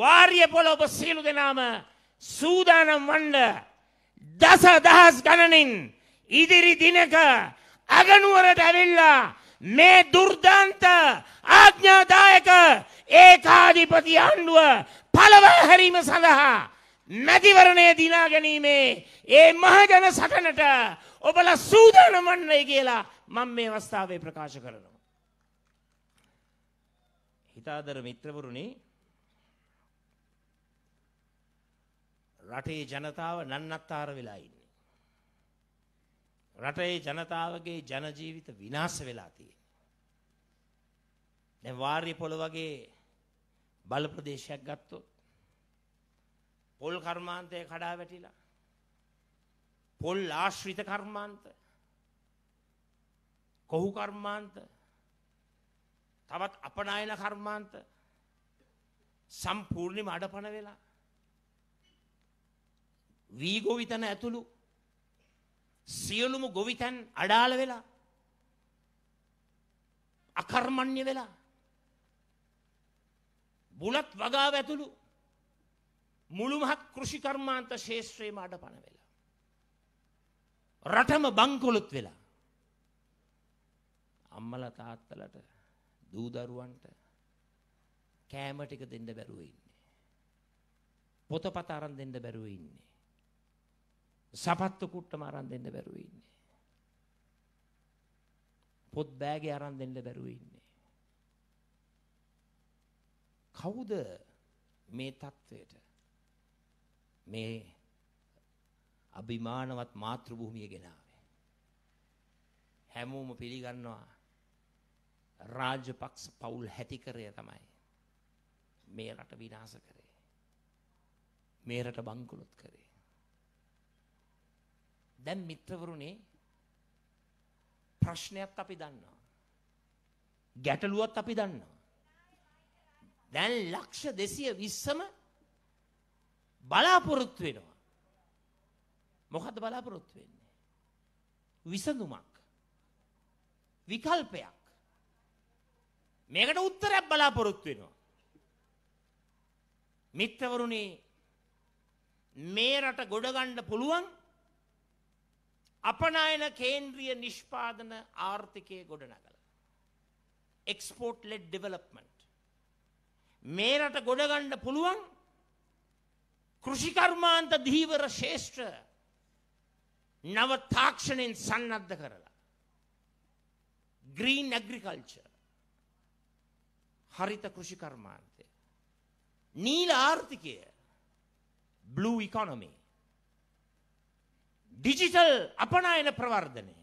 වාර්ය පොළ ඔබ සියලු දෙනාම සූදානම් වන්න දස දහස් ගණනින් ඉදිරි දිනක අගනුවරට ඇවිල්ලා මේ දුර්ධන්ත ආඥාදායක ඒකාධිපති ආණ්ඩුව පළවා හැරීම සඳහා මැතිවරණය දිනා ගැනීමේ ඒ මහජන සටනට ඔබල සූදානම් වන්නයි කියලා මම මේ අවස්ථාවේ ප්‍රකාශ කරනවා. හිතාදර මිත්‍රවරුනි රටේ ජනතාව නන්නත්තාර වෙලා ඉන්නේ. රටේ ජනතාවගේ ජනජීවිත විනාශ වෙලා තියෙනවා. දැන් වාර්ය පොළ වගේ බල ප්‍රදේශයක් ගත්තොත් පොල් කර්මාන්තය කඩා වැටිලා පොල් ආශ්‍රිත කර්මාන්ත කොහු කර්මාන්ත තවත් අපනායන කර්මාන්ත සම්පූර්ණයෙන්ම අඩපණ වෙලා වී ගොවිතැන ඇතුළු සියලුම ගොවිතැන් අඩාල වෙලා අකර්මණ්‍ය වෙලා බුලත් වගාව ඇතුළු මුළු මහත් කෘෂිකර්මාන්ත ශේෂ්ත්‍රයේම අඩපණ වෙලා රටම බංකොලොත් වෙලා අම්මලා තාත්තලට දූ දරුවන්ට කෑම ටික දෙන්න බැරුව ඉන්නේ පොතපත අරන් දෙන්න බැරුව ඉන්නේ සපත්තු කුට්ටම අරන් දෙන්න බැරුව ඉන්නේ. පොත් බෑගේ අරන් දෙන්න බැරුව ඉන්නේ. කවුද මේ தത്വයට මේ අභිමානවත් මාතෘ භූමිය ගෙනාවේ? හැමෝම පිළිගන්නවා රාජපක්ෂ පවුල් හැතිකරය තමයි මේ රට විනාශ කරේ. මේ රට බංකොලොත් කරේ. දැන් මිත්‍රවරුනේ ප්‍රශ්නයක් අපි දන්නවා. ගැටලුවත් අපි දන්නවා. දැන් ලක්ෂ 220ම බලාපොරොත්තු වෙනවා. මොකද්ද බලාපොරොත්තු වෙන්නේ? විසඳුමක්. විකල්පයක්. මේකට උත්තරයක් බලාපොරොත්තු වෙනවා. මිත්‍රවරුනි මේ රට ගොඩ ගන්න පුළුවන් අපනයන කේන්ද්‍රිය නිෂ්පාදන ආර්ථිකය ගොඩනගල. Export lead ඩෙවලප්මන්ට්. මේරට ගොඩගණ්ඩ පුළුවන් කෘෂිකර්මාන්ත දීවර ශේෂ්ත්‍ර නව තාක්ෂණයෙන් සන්නද්ධ කරලා. Green agriculture හරිත කෘෂිකර්මාන්තය. නීල ආර්ථිකය බ්ලූ ඉකොනොමී ඩිජිටල් අපනායන ප්‍රවර්ධනය.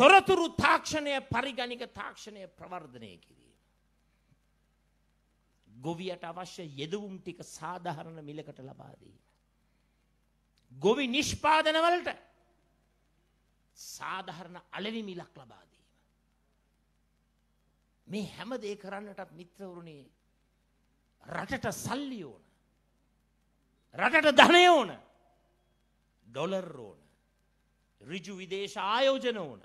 තොරතුරු තාක්ෂණය පරිගණික තාක්ෂණය ප්‍රවර්ධනය කිරීම. ගොවියට අවශ්‍ය යෙදවුම් ටික සාධහරණ මිලකට ලබාදීම. ගොවි නිෂ්පාදනවලට සාධහරණ අලවි මිලක් ලබාදීම. මේ හැම දේ කරන්නටත් මිත්‍රවරුණේ රටට සල්ලි ඕන. රටට ධනය ඕන ඩොලර් ඕන. ඍජු විදේශ ආයෝජන ඕන.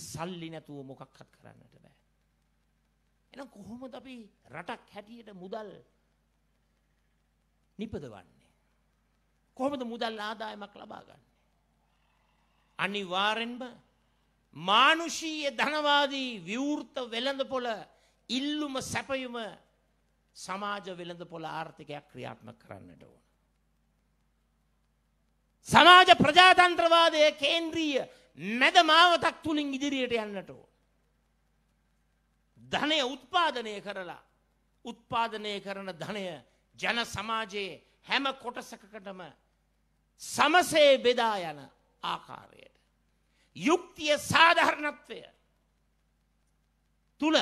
සල්ලි නැතුව මොකක්වත් කරන්නට බෑ. එහෙනම් කොහොමද අපි රටක් හැටියට මුදල් නිපදවන්නේ? කොහොමද මුදල් ආදායමක් ලබා ගන්නෙ? අනිවාර්යෙන්ම මානුෂීය ධනවාදී විවෘත වෙළඳපොළ ඉල්ලුම සැපයුම සමාජ වෙළඳපොළ ආර්ථිකයක් ක්‍රියාත්මක කරන්නට ඕන. සමාජ ප්‍රජාතන්ත්‍රවාදය කේන්ද්‍රීය මැද මාවතක් තුළින් ඉදිරියට යන්නට ඕ. ධනය උත්පාදනය කරලා උත්පාදනය කරන ධනය ජන සමාජයේ හැම කොටසකකටම සමසේ බෙදා යන ආකාරයට. යුක්තිය සාධහරණත්වය තුළ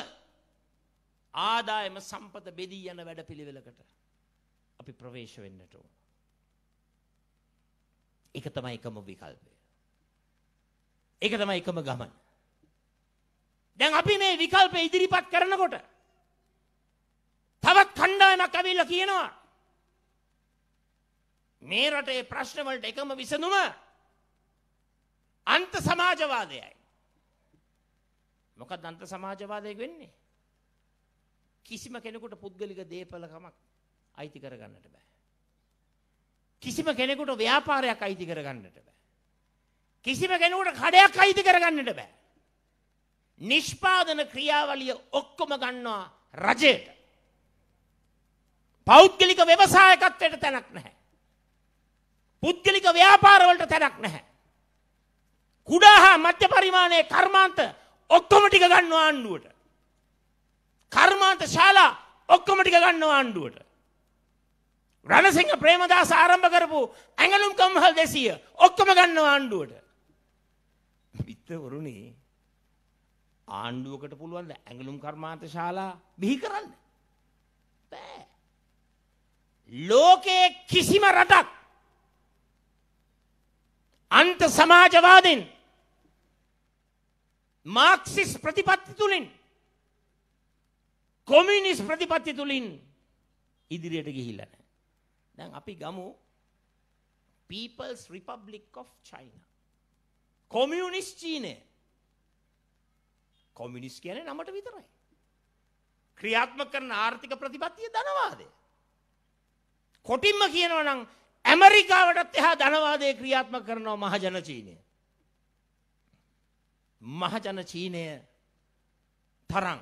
ආදායම සම්පත බෙදී යන වැඩ පිළිවෙලකට අපි ප්‍රවේශ වෙන්නට ඕ. ඒක තමයි එකම විකල්පය. ඒක තමයි එකම ගමන. දැන් අපි මේ විකල්ප ඉදිරිපත් කරනකොට තවත් කණ්ඩායමක් ඇවිල්ලා කියනවා මේ රටේ ප්‍රශ්න වලට එකම විසඳුම අන්ත සමාජවාදයයි. මොකක්ද අන්ත සමාජවාදයක් වෙන්නේ? කිසිම කෙනෙකුට පුද්ගලික දේපලකමක් අයිති කරගන්නට බෑ. කිසිම කෙනෙකුට ව්‍යාපාරයක් අයිති කරගන්නට බෑ. කිසිම කෙනෙකුට කඩයක් අයිති කරගන්නට බෑ. නිෂ්පාදන ක්‍රියාවලිය ඔක්කොම ගන්නවා රජයට. පෞද්ගලික ව්‍යවසායකත්වයට තැනක් නැහැ. පුද්ගලික ව්‍යාපාරවලට තැනක් නැහැ. කුඩා හා මධ්‍ය පරිමාණයේ කර්මාන්ත ඔක්කොම ටික ගන්නවා ආණ්ඩුවට. කර්මාන්ත ශාලා ඔක්කොම ටික ගන්නවා ආණ්ඩුවට. රණසිංහ ප්‍රේමදාස ආරම්භ කරපු ඇඟලුම් කම්හල් දෙසිය ඔක්කොම ගන්නවා ආණ්ඩුවට. විත්තවරුණි ආණ්ඩුවකට පුළුවන්ද ඇඟලුම් කර්මාන්ත ශාලා බිහි කරන්න? බෑ. ලෝකයේ කිසිම රටක් අන්ත සමාජවාදෙන් මාක්සිස් ප්‍රතිපත්ති තුලින් කොමියුනිස් ප්‍රතිපත්ති තුලින් ඉදිරියට ගිහිල්ලා දැන් අපි ගමු People's Republic of China. කොමියුනිස් චීනය. කොමිනිස් කියන නමට විතරයි. ක්‍රියාත්ම කරන ආර්ථික ප්‍රතිපත්තිය ධනවාදය. කොටින්ම කියනවා නම් ඇමරිකාවටත් එහා ධනවාදය ක්‍රියාත්ම කරනවා මහජන චීනය. මහජන චීනය තරම්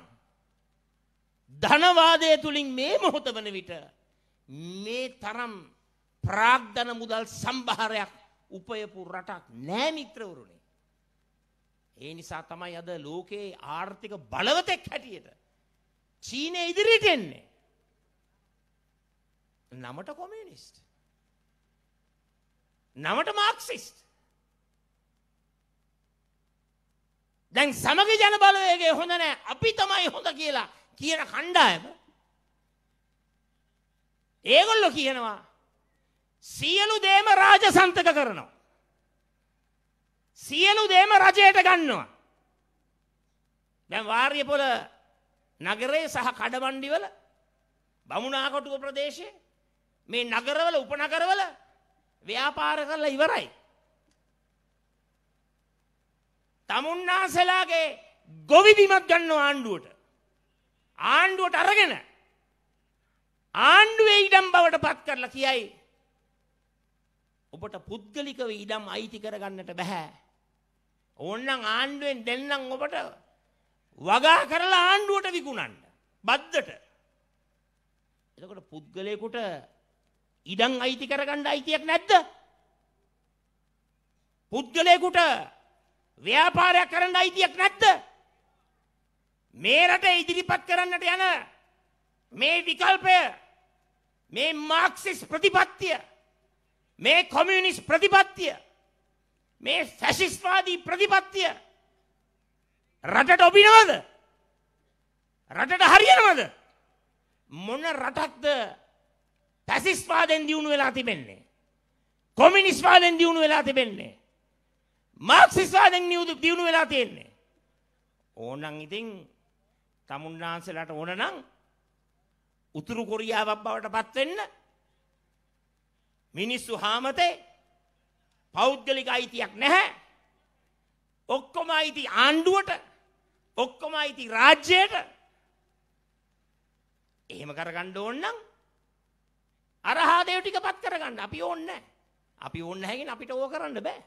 ධනවාදය තුළින් මේ මොහොත වන විට මේ තරම් ප්‍රාග්ධන මුදල් සම්භාරයක් උපයපු රටක් නෑ මිත්‍රවරුනේ. ඒ නිසා තමයි අද ලෝකයේ ආර්ථික බලවතෙක් හැටියට චීනය ඉදිරියට එන්නේ. නමට කොමියනිස්ට්. නමට මාක්සිස්ට්. දැන් සමග ජන බලවේගේ හොඳ නෑ අපි තමයි හොඳ කියලා කියන කණ්ඩායම ඒගොල්ලො කියනවා සියලු දේම රාජසන්තක කරනවා. සියලු දේම රජයට ගන්නවා. දැන් වාර්යපොල නගරයේ සහ කඩමණ්ඩිවල බමුණාකොටුව ප්‍රදේශයේ මේ නගරවල උපනගරවල ව්‍යාපාර කරලා ඉවරයි. තමුන්නාසලාගේ ගොවිබිමක් ගන්නවා ආණ්ඩුවට. ආණ්ඩුවට අරගෙන ආණ්ඩුවේ ඉඩම් බවට පත් කරලා කියයි. ඔබට පුද්ගලිකව ඉඩම් අයිති කරගන්නට බැහැ. ඕන්නම් ආණ්ඩුවෙන් දෙන්නම් ඔබට වගා කරලා ආණ්ඩුවට විකුණන්න. බද්දට. එතකොට පුද්ගලයෙකුට ඉඩම් අයිති කරගන්න අයිතියක් නැද්ද? පුද්ගලයෙකුට ව්‍යාපාරයක් කරන්න අයිතියක් නැද්ද? මේ රට ඉදිරිපත් කරන්නට යන මේ විකල්පය මේ මාක්සිස් ප්‍රතිපත්තිය මේ කොමියුනිස් ප්‍රතිපත්තිය මේ ෆැසිස්වාදී ප්‍රතිපත්තිය රටට ඔබිනවද රටට හරියනවද මොන රටක්ද පැසිස්වාදෙන් දියුණු වෙලා තිබෙන්නේ කොමිනිස්වාදෙන් දියුණු වෙලා තිබෙන්නේ මාක්සිස්වාදෙන් නියුදු දියුණු වෙලා තියෙන්නේ ඕනනම් ඉතින් තමුන්නාන්සලාට ඕනනම් උතුරු කොරියාවක් බවට පත්වෙන්න මිනිස්සු හාමතේ පෞද්ගලික අයිතියක් නැහැ ඔක්කොම අයිති ආණ්ඩුවට ඔක්කොම අයිති රාජ්‍යයට එහෙම කරගන්න ඕන නම් අරහාදේ ටිකපත් කරගන්න අපි ඕනේ නැහැ අපි ඕනේ නැහැ කියන අපිට ඕක කරන්න බෑ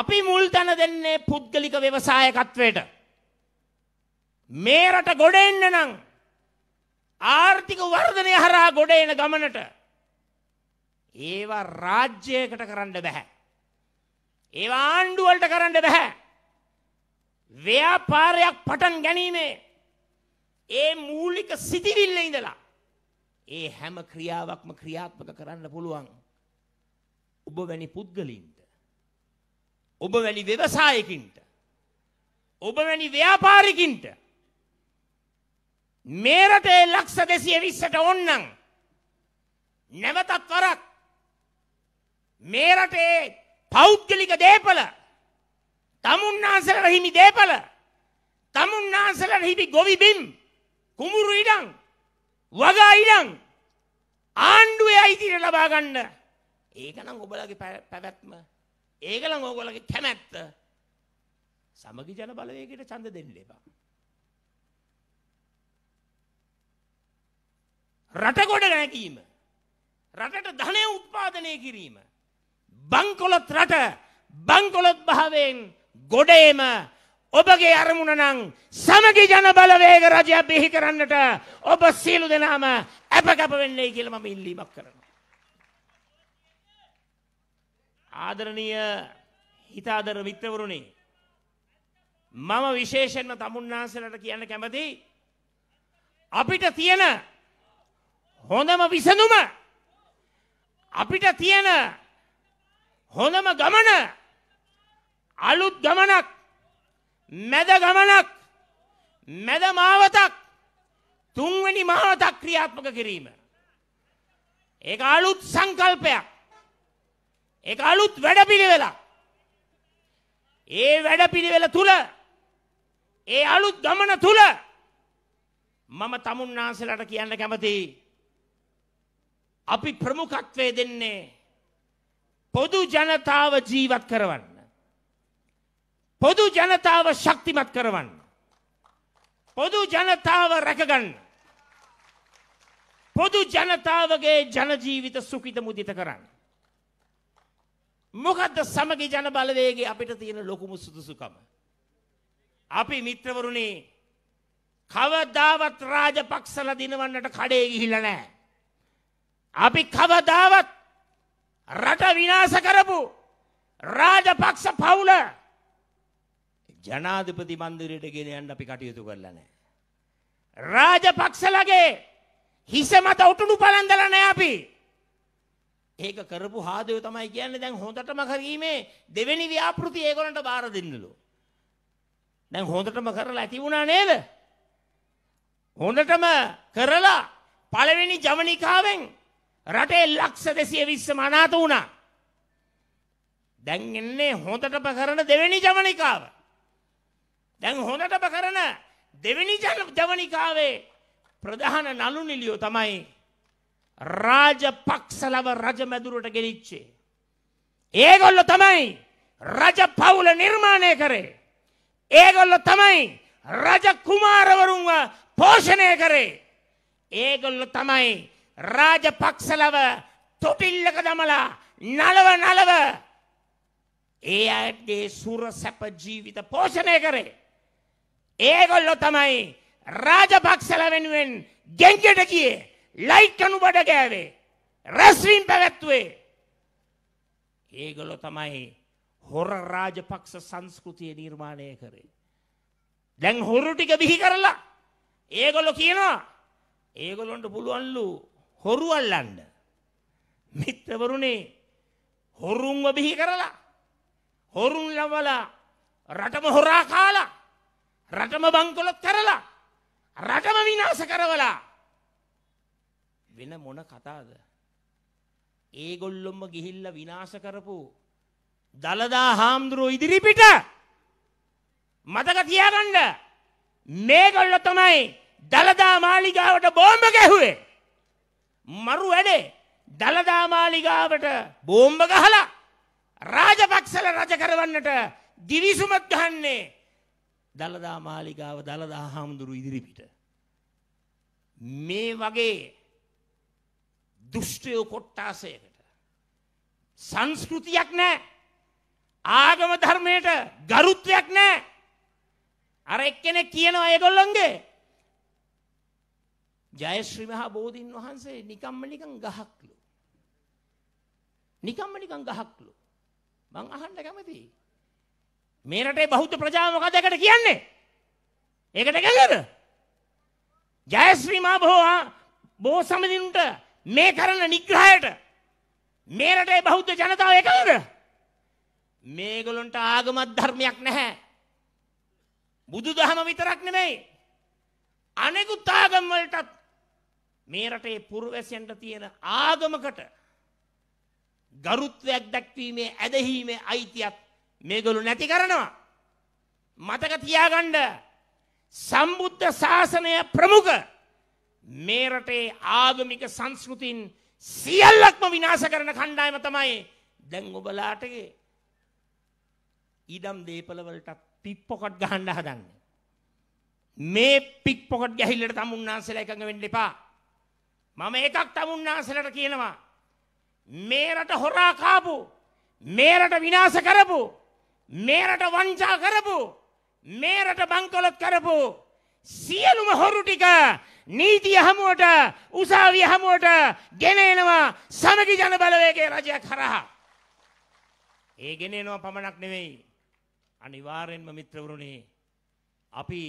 අපි මුල් තැන දෙන්නේ පුද්ගලික ව්‍යවසායකත්වයට මේ රට ගොඩ එන්න නම් ආර්ථික වර්ධනය හරහා ගොඩ එන ගමනට ඒවා රාජ්‍යයකට කරන්න බැහැ. ඒවා ආණ්ඩුවලට කරන්න බැහැ. ව්‍යාපාරයක් පටන් ගැනීමේ ඒ මූලික සිතිවිල්ල ඉඳලා ඒ හැම ක්‍රියාවක්ම ක්‍රියාත්මක කරන්න පුළුවන්. ඔබ වැනි පුද්ගලින්ට. ඔබ වැනි ව්‍යවසායකින්ට. ඔබ වැනි ව්‍යාපාරිකින්ට මේ රටේ ලක්ෂ දෙසිය විස්සට ඔන්නං නැවතත් වරක් මේ රටේ පෞද්ගලික දේපල තමුන්නාන්සලට හිමි දේපල තමුන්නාන්සලට හිමි ගොවිබිම් කුමුරු ඉඩම් වගා ඉඩම් ආණ්ඩුවේ අයිතියට ලබා ගන්න ඒක නම් ඔබලගේ පැවැත්ම ඒක නම් ඔයගොල්ලගේ කැමැත්ත සමගි ජන බලවේගයට ඡන්ද දෙන්න එපා රට ගොඩ නැගීම රටට ධනය උත්පාදනය කිරීම බංකොලොත් රට බංකොලොත් භාවයෙන් ගොඩේම ඔබගේ අරමුණ නම් සමගි ජන බලවේග රජයක් බිහි කරන්නට ඔබ සියලු දෙනාම අප කැප වෙන්නේ කියලා මම ඉල්ලීමක් කරනවා ආදරණීය හිතාදර මිත්‍රවරුනි මම විශේෂයෙන්ම තමුන්නාන්සලට කියන්න කැමතියි අපිට තියෙන හොඳම විසඳුම අපිට තියෙන හොඳම ගමන අලුත් ගමනක් මැද ගමනක් මැද මාවතක් තුන්වැනි මාවතක් ක්‍රියාත්මක කිරීම. ඒක අලුත් සංකල්පයක්. ඒක අලුත් වැඩපිළිවෙලක්. ඒ වැඩපිළිවෙල තුල ඒ අලුත් ගමන තුල මම තමුන්නාසලට කියන්න කැමතියි අපි ප්‍රමුඛත්වය දෙන්නේ පොදු ජනතාව ජීවත් කරවන්න. පොදු ජනතාව ශක්තිමත් කරවන්න. පොදු ජනතාව රැකගන්න. පොදු ජනතාවගේ ජනජීවිත සුකිත මුදිත කරන්න. මොකක්ද සමගි ජන බලවේගේ අපිට තියෙන ලොකුම සුදුසුකම. අපි මිත්‍රවරුණේ කවදාවත් රාජපක්ෂල දිනවන්නට කඩේ ගිහිල්ලා නැහැ. අපි කවදාවත් රට විනාස කරපු රාජපක්ෂ පවුල ජනාධිපති මන්දිරයට ගෙන යන්න අපි කටයුතු කරලා නැහැ. රාජපක්ෂලගේ හිස මත උටුළු පළන්දලා නැහැ අපි. ඒක කරපු හාදයෝ තමයි කියන්නේ දැන් හොඳටම කරීමේ දෙවෙනි ව්‍යාපෘති ඒගොල්ලන්ට බාර දෙන්නලු. දැන් හොඳටම කරලා ඇති වුණා නේද? හොඳටම කරලා පළවෙනි ජවනිකාවෙන් රටේ ලක්ෂ දෙසිය විස්සම අනාත වුණා. දැන් එන්නේ හොඳටම කරන දෙවෙනි ජවනිකාව. දැන් හොඳටම කරන දෙවෙනි ජවනිකාවේ ප්‍රධාන නලු නිලියෝ තමයි රාජපක්ෂලව රජමැදුරට ගෙනිච්චේ. ඒගොල්ලෝ තමයි රජ පවුල නිර්මාණය කරේ. ඒගොල්ලෝ තමයි රජ කුමාරවරුන්ව පෝෂණය කරේ. ඒගොල්ලෝ තමයි රාජපක්ෂලව තොටිල්ලක දමලා නලව නලව ඒ අයටගේ සුර සැප ජීවිත පෝෂණය කරේ. ඒගොල්ලො තමයි රාජපක්ෂල වෙනුවෙන් ගෙන්ජට කියේ ලයිට් අනු බඩ ගෑවේ රැස්වීම් පැවැත්වේ. ඒගොලො තමයි හොර රාජපක්ෂ සංස්කෘතිය නිර්මාණය කරේ. දැන් හොරු ටික බිහි කරලා ඒගොලො කියනවා ඒගොලොන්ට පුළුවන්ලූ හොරු අල්ලන්න. මිත්‍රවරුනේ හොරුන්ව බිහි කරලා හොරුන් ලවලා රටම හොරා කාලා රටම බංකොලොත් කරලා රටම විනාශ කරවලා වෙන මොන කතාවද? ඒගොල්ලොම්ම ගිහිල්ලා විනාශ කරපු දලදා හාමුදුරුවෝ ඉදිරිපිට මතක තියාගන්න මේගොල්ල තමයි දලදා මාලිගාවට බෝම්බ ගැහුවේ මරු වැඩේ දළදා මාලිගාවට බෝම්බ ගහලා රාජපක්ෂල රජ කරවන්නට ගිවිසුමක් ගහන්නේ දළදා මාලිගාව දළදා හාමුදුරු ඉදිරිපිට මේ වගේ දුෂ්ටයෝ කොට්ටාසයකට සංස්කෘතියක් නෑ ආගම ධර්මයට ගරුත්වයක් නෑ අර එක්කෙනෙක් කියනවා ඒගොල්ලොන්ගේ ජයශ්‍රී මහා බෝධීන් වහන්සේ නිකම්ම නිකන් ගහක්ලු. නිකම්ම නිකන් ගහක්ලු. මං අහන්න කැමතියි. මේ රටේ බෞද්ධ ප්‍රජාව මොකද ඒකට කියන්නේ? ඒකට ගැලර. ජයශ්‍රී මහා බෝ සමිඳුන්ට මේ කරන නිග්‍රහයට මේ රටේ බෞද්ධ ජනතාව එකඟද? මේගොල්ලන්ට ආගමක් ධර්මයක් නැහැ. බුදුදහම විතරක් නෙමෙයි. අනෙකුත් ආගම් වලටත් මේ රටේ පුරවැසියන්ට තියෙන ආගමකට ගරුත්වයක් දැක්වීමේ ඇදහිීමේ අයිතියක් මේගොල්ලෝ නැති කරනවා. මතක තියාගන්න සම්බුද්ධ ශාසනය ප්‍රමුඛ මේ රටේ ආගමික සංස්කෘතින් සියල්ලක්ම විනාශ කරන කණ්ඩායම තමයි දැන් ඔබලාටගේ ඊඩම් දේපලවලට පික්පොකට් ගහන්න හදන්නේ. මේ පික්පොකට් ගැහිල්ලට තමුන්නාන්සලා එකඟ වෙන්න එපා. මම එකක් තමුන්නාසලට කියනවා. මේරට හොරා කාපු මේරට විනාස කරපු මේරට වංචා කරපු මේරට බංකොලොත් කරපු සියලුම හොරු ටික නීතිය හමුවට උසාවිය හමුවට ගෙනෙනවා සමගි ජන බලවේගේ රජයක් හරහා. ඒ ගෙනෙනවා පමණක් නෙවෙයි. අනිවාර්යෙන්ම මිත්‍රවරුණේ අපි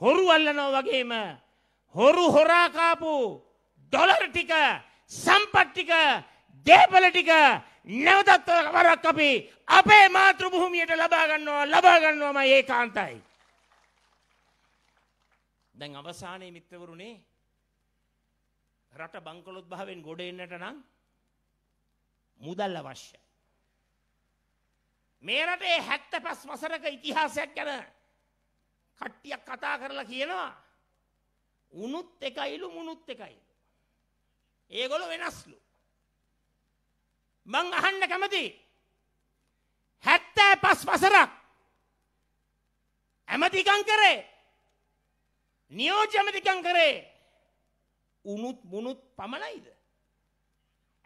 හොරු අල්ලනවා වගේම හොරු හොරාකාපු ඩොලර් ටික සම්පත් ටික දේපල ටික නැවතත් වරක් අපි අපේ මාතෘ භූමියට ලබා ගන්නවා ලබා ගන්නවාම ඒකාන්තයි. දැන් අවසානයේ මිත්‍රවරුනේ රට බංකොලොත් භාවෙන් ගොඩ එන්නට නම් මුදල් අවශ්‍යයි. මේ රටේ 75 වසරක ඉතිහාසයක් ගැන කට්ටියක් කතා කරලා කියනවා උනුත් එකයිලු මුනුත් එකයි. ඒගොලු වෙනස්ලු. මං අහන්න කැමති හැත්තෑ පස් වසරක් ඇමතිකං කරේ නියෝජ ඇමතිකං කරේ උනුත් මුනුත් පමණයිද.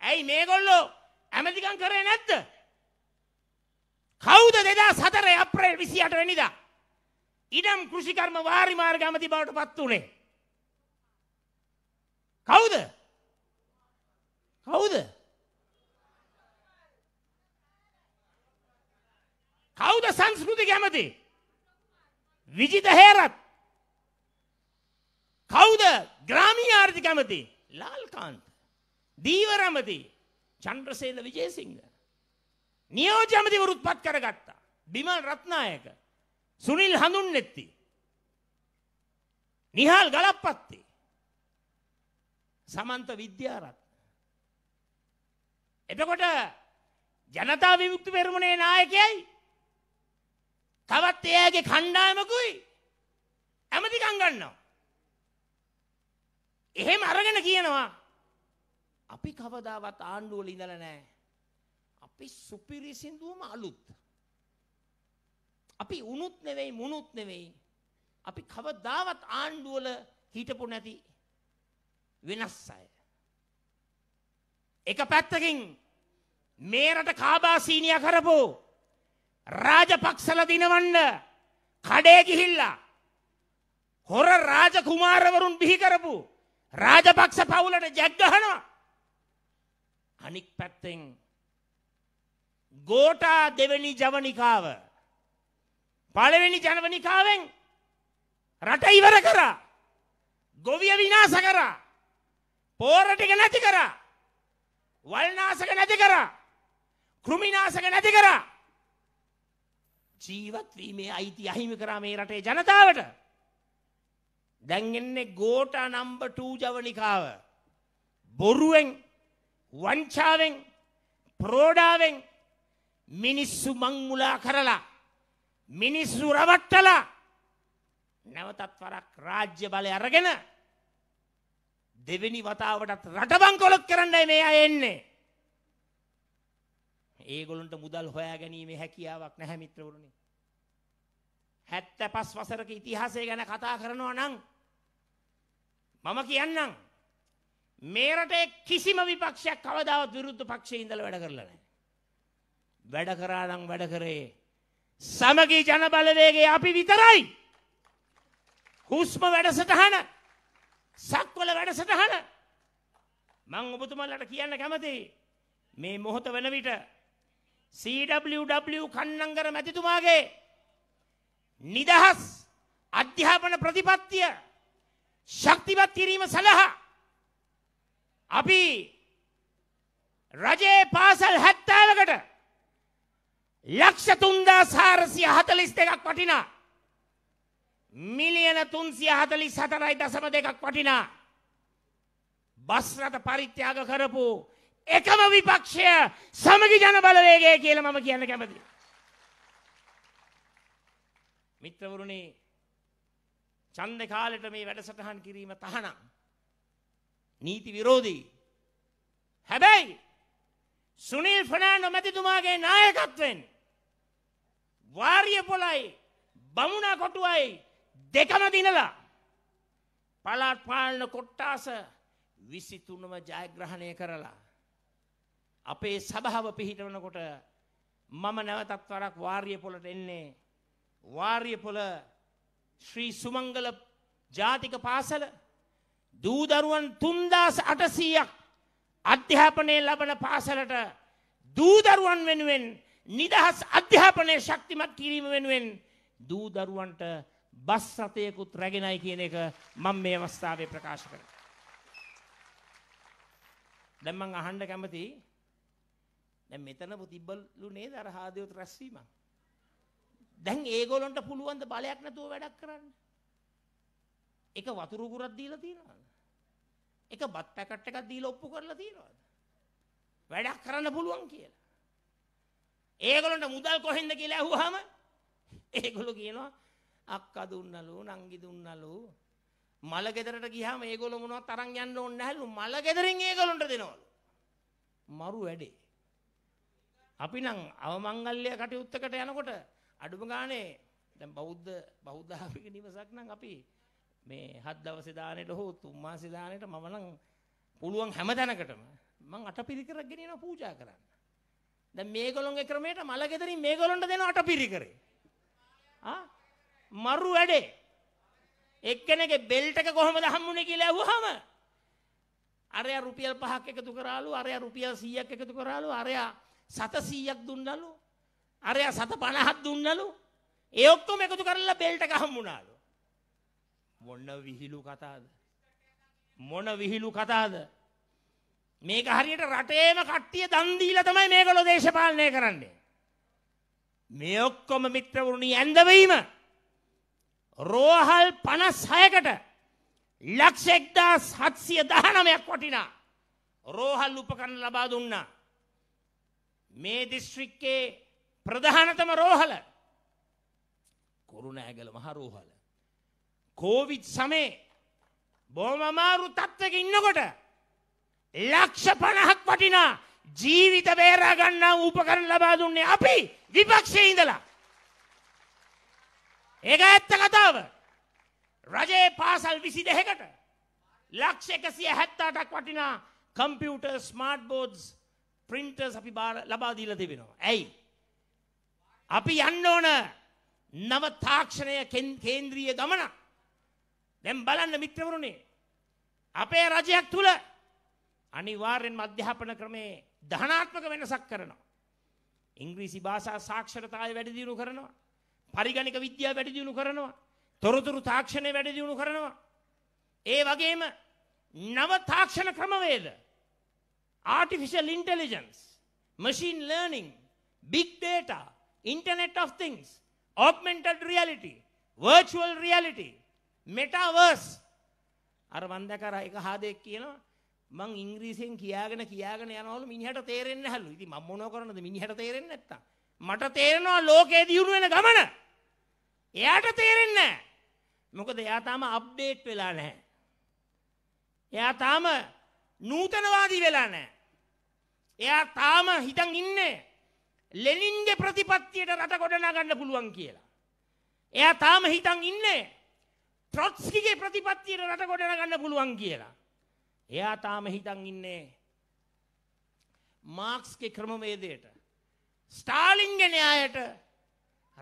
ඇයි මේගොල්ලෝ ඇමතිකං කරේ නැත්ද. කෞද දෙදා සතරේ අප්‍රේල් විසි අට වැනිදා. ඉඩම් කෘෂිකර්ම වාරිමාර්ග ඇමති බවට පත් වනේ. කවුද? කවුද? කවුද සංස්කෘති කැමති? විජිත හේරත්. කවුද ග්‍රාමීය ආර්ථික කැමති? ලාල්කාන්ත. දීවරමති. චන්ද්‍රසේන විජේසිංහ. නියෝජ්‍ය ඇමතිවරුත් පත් කරගත්තා. බිමල් රත්නායක. සුනිල් හඳුන්නෙත්ති. නිහාල් ගලප්පත්ති. සමන්ත විද්‍යාරත්. එතකොට ජනතා විමුක්ති පෙරමුණේ නායකයයි තවත් එයාගේ කණ්ඩායමකුයි ඇමතිකං ගන්නවා. එහෙම අරගෙන කියනවා අපි කවදාවත් ආණ්ඩුවල ඉඳල නෑ. අපි සුපිරි සින්දුවම අලුත්. අපි උනුත් නෙවෙයි මුනුත් නෙවෙයි. අපි කවදාවත් ආණ්ඩුවල හිටපු නැති වෙනස් අය. එක පැත්තකින් මේ රට කාබාසීනිය කරපු රාජපක්ෂල දිනවන්න කඩේ ගිහිල්ලා හොර රාජකුමාරවරුන් බිහි කරපු රාජපක්ෂ පවුලට ජැග්ගහනවා. අනික් පැත්තෙන් ගෝටා දෙවැනි ජවනිකාව පළවෙනි ජනවනිකාවෙන් රට ඉවර කරා ගොවිය විනාශ කරා පෝර ටික නැති කරා. වල්නාශක නැති කරා. කෘමිනාශක නැති කරා. ජීවත් වීමේ අයිති අහිමි කරා මේ රටේ ජනතාවට. දැන් එන්නේ ගෝටා නම්බර් 2 ජවනිකාව. බොරුවෙන් වංචාවෙන් ප්‍රෝඩාවෙන් මිනිස්සු මංමුලා කරලා මිනිස්සු රවට්ටලා නැවතත් වරක් රාජ්‍ය බලය අරගෙන දෙවෙනි වතාවටත් රටබංකොලොත් කරන්නයි මේ අය එන්නේ. ඒගොල්ලන්ට මුදල් හොයා ගැනීමේ හැකියාවක් නැහැ මිත්‍රවරුනි. 75 වසරක ඉතිහාසය ගැන කතා කරනවා නම් මම කියන්නම් මේ රටේ කිසිම විපක්ෂයක් කවදාවත් විරුද්ධ පක්ෂයේ ඉඳලා වැඩ කරලා නැහැ. වැඩ කරා නම් වැඩ කරේ සමගි ජන බලවේගයේ අපි විතරයි. හුස්ම වැඩසටහන සක්වල වැඩසටහන මං ඔබතුමල්ලට කියන්න කැමති මේ මොහොත වෙන විට CWW කන්නංගර මැතිතුමාගේ නිදහස් අධ්‍යාපන ප්‍රතිපත්තිය ශක්තිමත් කිරීම සඳහා අපි රජයේ පාසල් හැත්තාවකට ලක්ෂ තුන්දා සාරසිය හතලිස් දෙකක් වටිනා මිලියන තුන්සිය හතලි සතරයි දසම දෙකක් වටිනා. බස්රට පරිත්‍යාග කරපු එකම විපක්ෂය සමගි ජන බලවේගේ කියල මම කියන්න කැමති. මිත්‍රවරුණේ චන්ද කාලට මේ වැඩසටහන් කිරීම තහනම්. නීති විරෝධී. හැබැයි සුනිල් ෆනෑන්ඩෝ මැතිතුමාගේ නායකත්වෙන් වාර්ය පොලයි බමුණ කොටුවයි දෙකම දිනලා පලාත් පාලන කොට්ටාස විසිතුනම ජයග්‍රහණය කරලා. අපේ සභාව පිහිටවනකොට මම නැවතත් වරක් වාර්ය පොලට එන්නේ. වාර්ය පොල ශ්‍රී සුමංගල ජාතික පාසල දූදරුවන් තුන්දස් අටසීයක් අධ්‍යාපනය ලබන පාසලට දූදරුවන් වෙනුවෙන් නිදහස් අධ්‍යාපනය ශක්තිමත් කිරීම වෙනුවෙන් දූදරුවන්ට බස් සතයකුත් රැගෙනයි කියන එක මම මේ අවස්ථාවේ ප්‍රකාශ කරනවා. දැන් මම අහන්න කැමති දැන් මෙතන තිබ්බලු නේද අර හාදේවත රැස්වීම. දැන් ඒගොල්ලන්ට පුළුවන් ද බලයක් නැතුව වැඩක් කරන්න? එක වතුරු කුරක් දීලා තියනවද? එක බත් පැකට් එකක් දීලා ඔප්පු කරලා තියනවද? වැඩක් කරන්න පුළුවන් කියලා. ඒගොල්ලන්ට මුදල් කොහෙන්ද කියලා අහුවාම ඒගොල්ලෝ කියනවා අක්කා දුන්නලු නංගි දුන්නලු මල ගෙදරට ගියාම ඒගොල්ලෝ මොනවත් අරන් යන්න ඕනේ නැහැලු මල ගෙදරින් ඒගොල්ලන්ට දෙනවලු මරු වැඩේ අපි නම් අවමංගල්‍ය කටයුත්තකට යනකොට අඩුම ගානේ දැන් බෞද්ධ බෞද්ධාමික නිවසක් නම් අපි මේ හත් දවසේ දානෙට හෝ තුන් මාසේ දානෙට මම නම් පුළුවන් හැම තැනකටම මං අටපිරිකරක් ගෙනියන පූජා කරන්න. දැන් මේගොල්ලෝගේ ක්‍රමයට මල ගෙදරින් මේගොල්ලන්ට දෙන අටපිරිකරේ. ආ මරු වැඩේ එක්කෙනෙගේ බෙල්ට් එක කොහමද හම්බුනේ කියලා අහුවාම අරයා රුපියල් 5ක් එකතු කරාලු අරයා රුපියල් 100ක් එකතු කරාලු අරයා 700ක් දුන්නලු අරයා 750ක් දුන්නලු ඒ ඔක්කොම එකතු කරලා බෙල්ට් එක හම්බුණාලු මොන විහිළු කතාවද මොන විහිළු කතාවද මේක හරියට රටේම කට්ටිය දන් දීලා තමයි මේගොල්ලෝ දේශපාලනය කරන්නේ මේ ඔක්කොම මිත්‍රවරුනි ඇඳවීම රෝහල් පනස් හයකට ලක්ෂ එක්දා සත්සිය දහනමයක් වටිනා රෝහල් උපකන්න ලබා දුන්නා. මේ දිස්ශ්‍රික්කේ ප්‍රධානතම රෝහල කුරුණෑගල මහ රෝහල. කෝවිත් සමේ බෝමමාරු තත්ත්වක ඉන්නකොට ලක්ෂ පණහක් වටිනා ජීවිත බේරාගන්නා උපකරන ලබා දුන්නේ අපි විපක්ෂය ඉඳලා. ඒක ඇත්ත කතාව. රජයේ පාසල් විසි දෙහකට ලක්ෂ එකසිය හැත්තාටක් වටිනා කම්පියුට ස්මාර්ට් බෝඩ්ස් ප්‍රින්ටර්ස් අපි ලබා දීලා තිබෙනවා. ඇයි? අපි යන්න ඕන නව තාක්ෂණය කේන්ද්‍රීය ගමන. දැන් බලන්න මිත්‍රවරුනි. අපේ රජයක් තුල අනිවාර්යෙන් අධ්‍යාපන ක්‍රමේ ධනාත්මක වෙනසක් කරනවා. ඉංග්‍රීසි භාෂා සාක්ෂරතාවය වැඩි දියුණු කරනවා. පරිගණක විද්‍යාව වැඩි දියුණු කරනවා. තොරතුරු තාක්ෂණය වැඩි දියුණු කරනවා. ඒ වගේම නව තාක්ෂණ ක්‍රමවේද artificial intelligence machine learning big data internet of things augmented reality virtual reality metaverse අර මං දැකලා අර එක හාදෙක් කියනවා මං ඉංග්‍රීසියෙන් කියාගෙන කියාගෙන යනවලු මිනිහට තේරෙන්නේ නැහැලු. ඉතින් මම මොනව කරනද මිනිහට තේරෙන්නේ නැත්තම්. මට තේරෙනවා ලෝකයේ දියුණු වෙන ගමන. එයාට තේරෙන්නේ නැහැ. මොකද එයා තාම අප්ඩේට් වෙලා නැහැ. එයා තාම නූතනවාදී වෙලා නැහැ. එයා තාම හිතන් ඉන්නේ ලෙනින්ගේ ප්‍රතිපත්තියට රට ගොඩනා ගන්න පුළුවන් කියලා. එයා තාම හිතන් ඉන්නේ ට්‍රොට්ස්කිගේ ප්‍රතිපත්තියට රට ගොඩනා ගන්න පුළුවන් කියලා. එයා තාම හිතන් ඉන්නේ මාක්ස්ගේ ක්‍රමවේදයට ස්ටාලිංගෙන අයට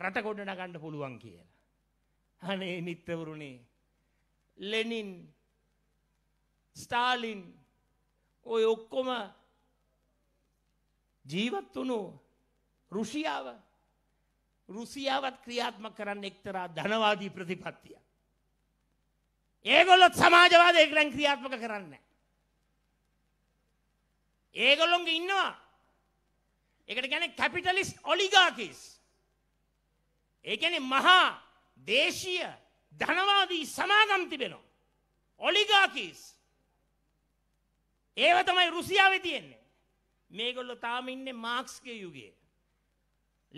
රට ගොඩන ගණ්ඩ පුළුවන් කියලා. අනේ නිත්තවරුණේ ලෙනින් ස්ටාලින් ඔය ඔක්කොම ජීවත් වුණු රුෂියාව රුසියාවත් ක්‍රියාත්ම කරන්න එක්තරා ධනවාදී ප්‍රතිපත්තිය. ඒගොල්ලොත් සමාජවාද ඒකරන් ක්‍රියාත්මක කරන්න. ඒගොල්ලොන්ගේ ඉන්නවා එකට ගැන කැපිටලිස් ඔලිගාකිස් ඒකැන මහා දේශීය ධනවාදී සමාගම් තිබෙනවා ඔලිගාකිස් ඒව තමයි රුසියාවේ තියෙන්නේ මේගොල්ලො තාම ඉන්නේ මාක්ස්ගේ යුගයේ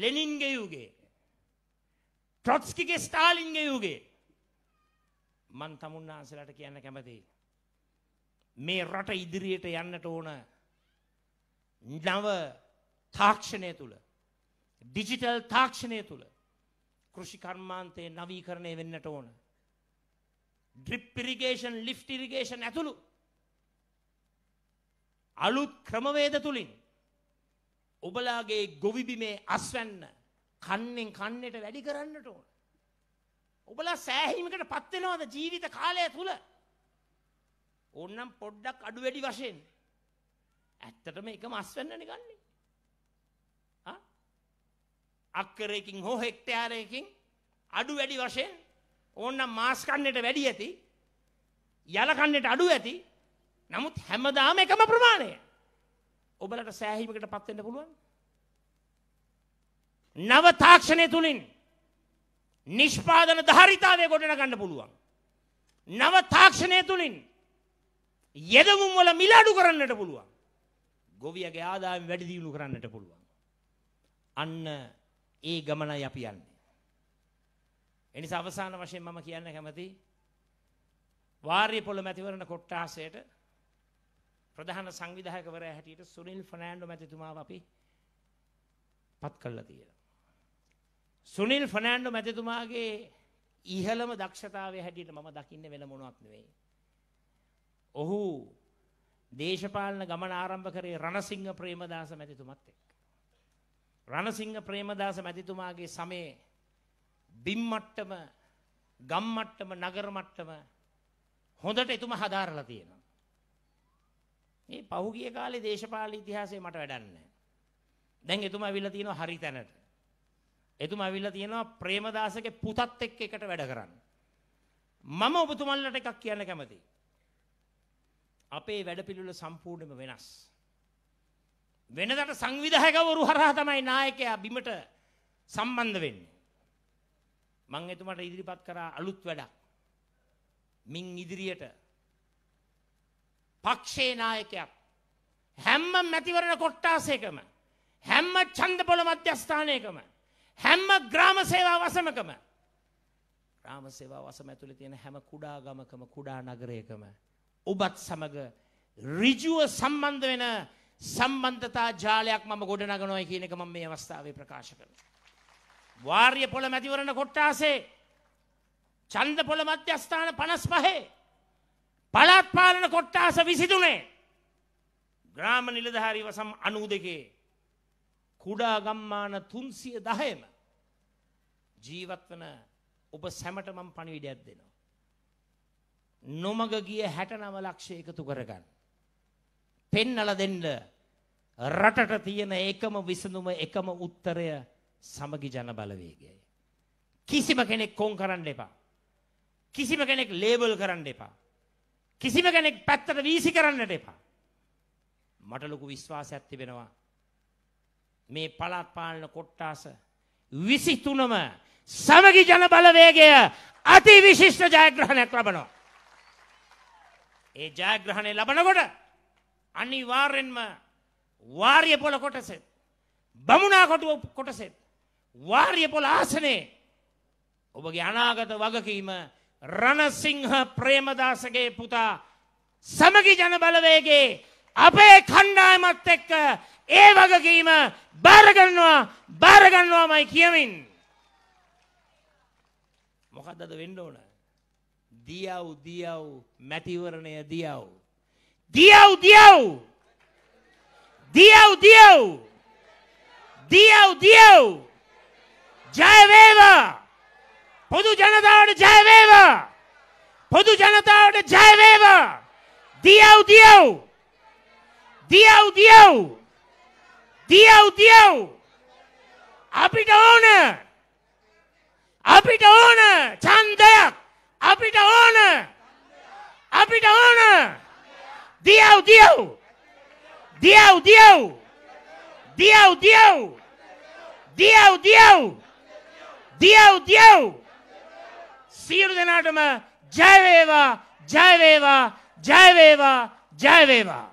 ලෙනින්ගේ යුගයේ ට්‍රොට්ස්කිගේ ස්ටාලින්ගේ යුගයේ මන් තමුන්නාන්සලට කියන්න කැමතියි මේ රට ඉදිරියට යන්නට ඕන නව තාක්ෂණය තුළ ඩිජිටල් තාක්ෂණය තුළ කෘෂිකර්මාන්තයේ නවීකරණය වෙන්නට ඕන. ඩ්‍රිප්පිරිගේෂන් ලිෆ්ටිරිගේෂන් ඇතුළු අලුත් ක්‍රමවේද තුළින් ඔබලාගේ ගොවිබිමේ අස්වැන්න කන්නෙන් කන්නට වැඩි කරන්නට ඕන. ඔබලා සෑහීමකට පත්වෙනවාද ජීවිත කාලය තුළ ඔන්නම් පොඩ්ඩක් අඩු වැඩි වශයෙන් ඇත්තටම එක මස්වැන්න නිගන්නේ අක්කරයකින් හෝ හෙක්ටයාරයකින් අඩු වැඩි වශයෙන් ඕන්නම් මාස්කන්නට වැඩි ඇති යලකන්නට අඩු ඇති නමුත් හැමදාම එකම ප්‍රමාණය ඔබලට සෑහීමකට පත්වෙන්න පුළුවන් නව තාක්ෂණය තුළින් නිෂ්පාදන ධාරිතාවය ගොඩන ගන්න පුළුවන් නව තාක්ෂණය තුළින් යෙදමුම් වල මිලාඩු කරන්නට පුළුවන් ගොවියගේ ආදායම් වැඩිදියුණු කරන්නට පුළුවන් අන්න ඒ ගමනයි අපි යන්නේ. එනිසා අවසාන වශයෙන් මම කියන්න කැමති වාර්ය පොළ මැතිවරණ කොට්ටාසයට ප්‍රධාන සංවිධායකවරයා හැටියට සුනිල් ෆර්නෑන්ඩෝ මැතිතුමාව අපි පත් කළා තියෙනවා. සුනිල් ෆර්නෑන්ඩෝ මැතිතුමාගේ ඉහළම දක්ෂතාවය හැටියට මම දකින්නේ වෙන මොනවත් නෙවෙයි. ඔහු දේශපාලන ගමන ආරම්භ කරේ රණසිංහ ප්‍රේමදාස මැතිතුමත් එක්ක. රණසිංහ ප්‍රේමදාස මැතිතුමාගේ සමයේ බිම් මට්ටම ගම් මට්ටම නගර මට්ටම හොඳට එතුම හදාරලා තියෙනවා. මේ පහුගිය කාලේ දේශපාලන ඉතිහාසයේ මට වැඩක් නැහැ. දැන් එතුම අවිල්ලා තියෙනවා හරි තැනට. එතුම අවිල්ලා තියෙනවා ප්‍රේමදාසගේ පුතත් එක්ක එකට වැඩ කරන්න. මම ඔබතුමන්ලට එකක් කියන්න කැමතියි. අපේ වැඩපිළිවෙල සම්පූර්ණයෙන්ම වෙනස්. වෙනදට සංවිධායකවරු හරහා තමයි නායකයා බිමට සම්බන්ධ වෙන්නේ. මං එතුමාට ඉදිරිපත් කරා අලුත් වැඩක්. මින් ඉදිරියට පක්ෂේ නායකයක් හැම මැතිවරණ කොට්ටාසයකම හැම ඡන්දපොළ මධ්‍යස්ථානයකම හැම ග්‍රාම සේවා වසමකම ග්‍රාම සේවා වසම ඇතුළේ තියෙන හැම කුඩා ගමකම කුඩා නගරයකම ඔබත් සමග ඍජුව සම්බන්ධ වෙන සම්බන්ධතා ජාලයක් මම ගොඩනගනවා කියන එක මම මේ අවස්ථාවේ ප්‍රකාශ කරනවා. වාර්ය පොළ මැතිවරණ කොට්ටාසේ ඡන්ද පොළ මධ්‍යස්ථාන 55 පළාත් පාලන කොට්ටාස 23 ග්‍රාම නිලධාරී වසම් 92 කුඩා ගම්මාන 310ම ජීවත් වන ඔබ සැමට මම පණිවිඩයක් දෙනවා. නොමග ගිය 69 ලක්ෂය එකතු කරගන්න. පෙන්නල දෙන්න රටට තියෙන එකම විසඳුම එකම උත්තරය සමගි ජන බලවේගයයි. කිසිම කෙනෙක් කොන් කරන්න එපා. කිසිම කෙනෙක් ලේබල් කරන්න එපා. කිසිම කෙනෙක් පැත්තට වීසි කරන්නට එපා. මට ලොකු විශ්වාසයක් තිබෙනවා. මේ පළාත් පාලන කොට්ටාස 23ම සමගි ජන බලවේගය අතිවිශිෂ්ට ජයග්‍රහණයක් ලබනවා. ඒ ජයග්‍රහණය ලබනකොට අනිවාර්යෙන්ම වාර්ය පොළ කොටසෙත් බමුණා කොටුව කොටසෙත් වාර්ය පොළ ආසනේ ඔබගේ අනාගත වගකීම රණසිංහ ප්‍රේමදාසගේ පුතා සමගි ජන බලවේගේ අපේ කණ්ඩායමත් එක්ක ඒ වගකීම බාරගන්නවා බාරගන්නවාමයි කියමින් මොකක්දද වෙන්න ඕන දියව් දියව් මැතිවරණය දියව් Dieu, Dieu. Dieu, Dieu. දියව් දියව් ජයවේවා පොදු ජනතාවට ජයවේවා පොදු ජනතාවට ජයවේවා දියව් දියව් දියව් දියව් දියව් දියව් අපිට ඕන අපිට ඕන චන්දයක් අපිට ඕන අපිට ඕන දියව් දියව් දියව් දියව් දියව් දියව් දියව් දියව් දියව් දියව් සියලු දෙනාටම ජයවේවා ජයවේවා ජයවේවා ජයවේවා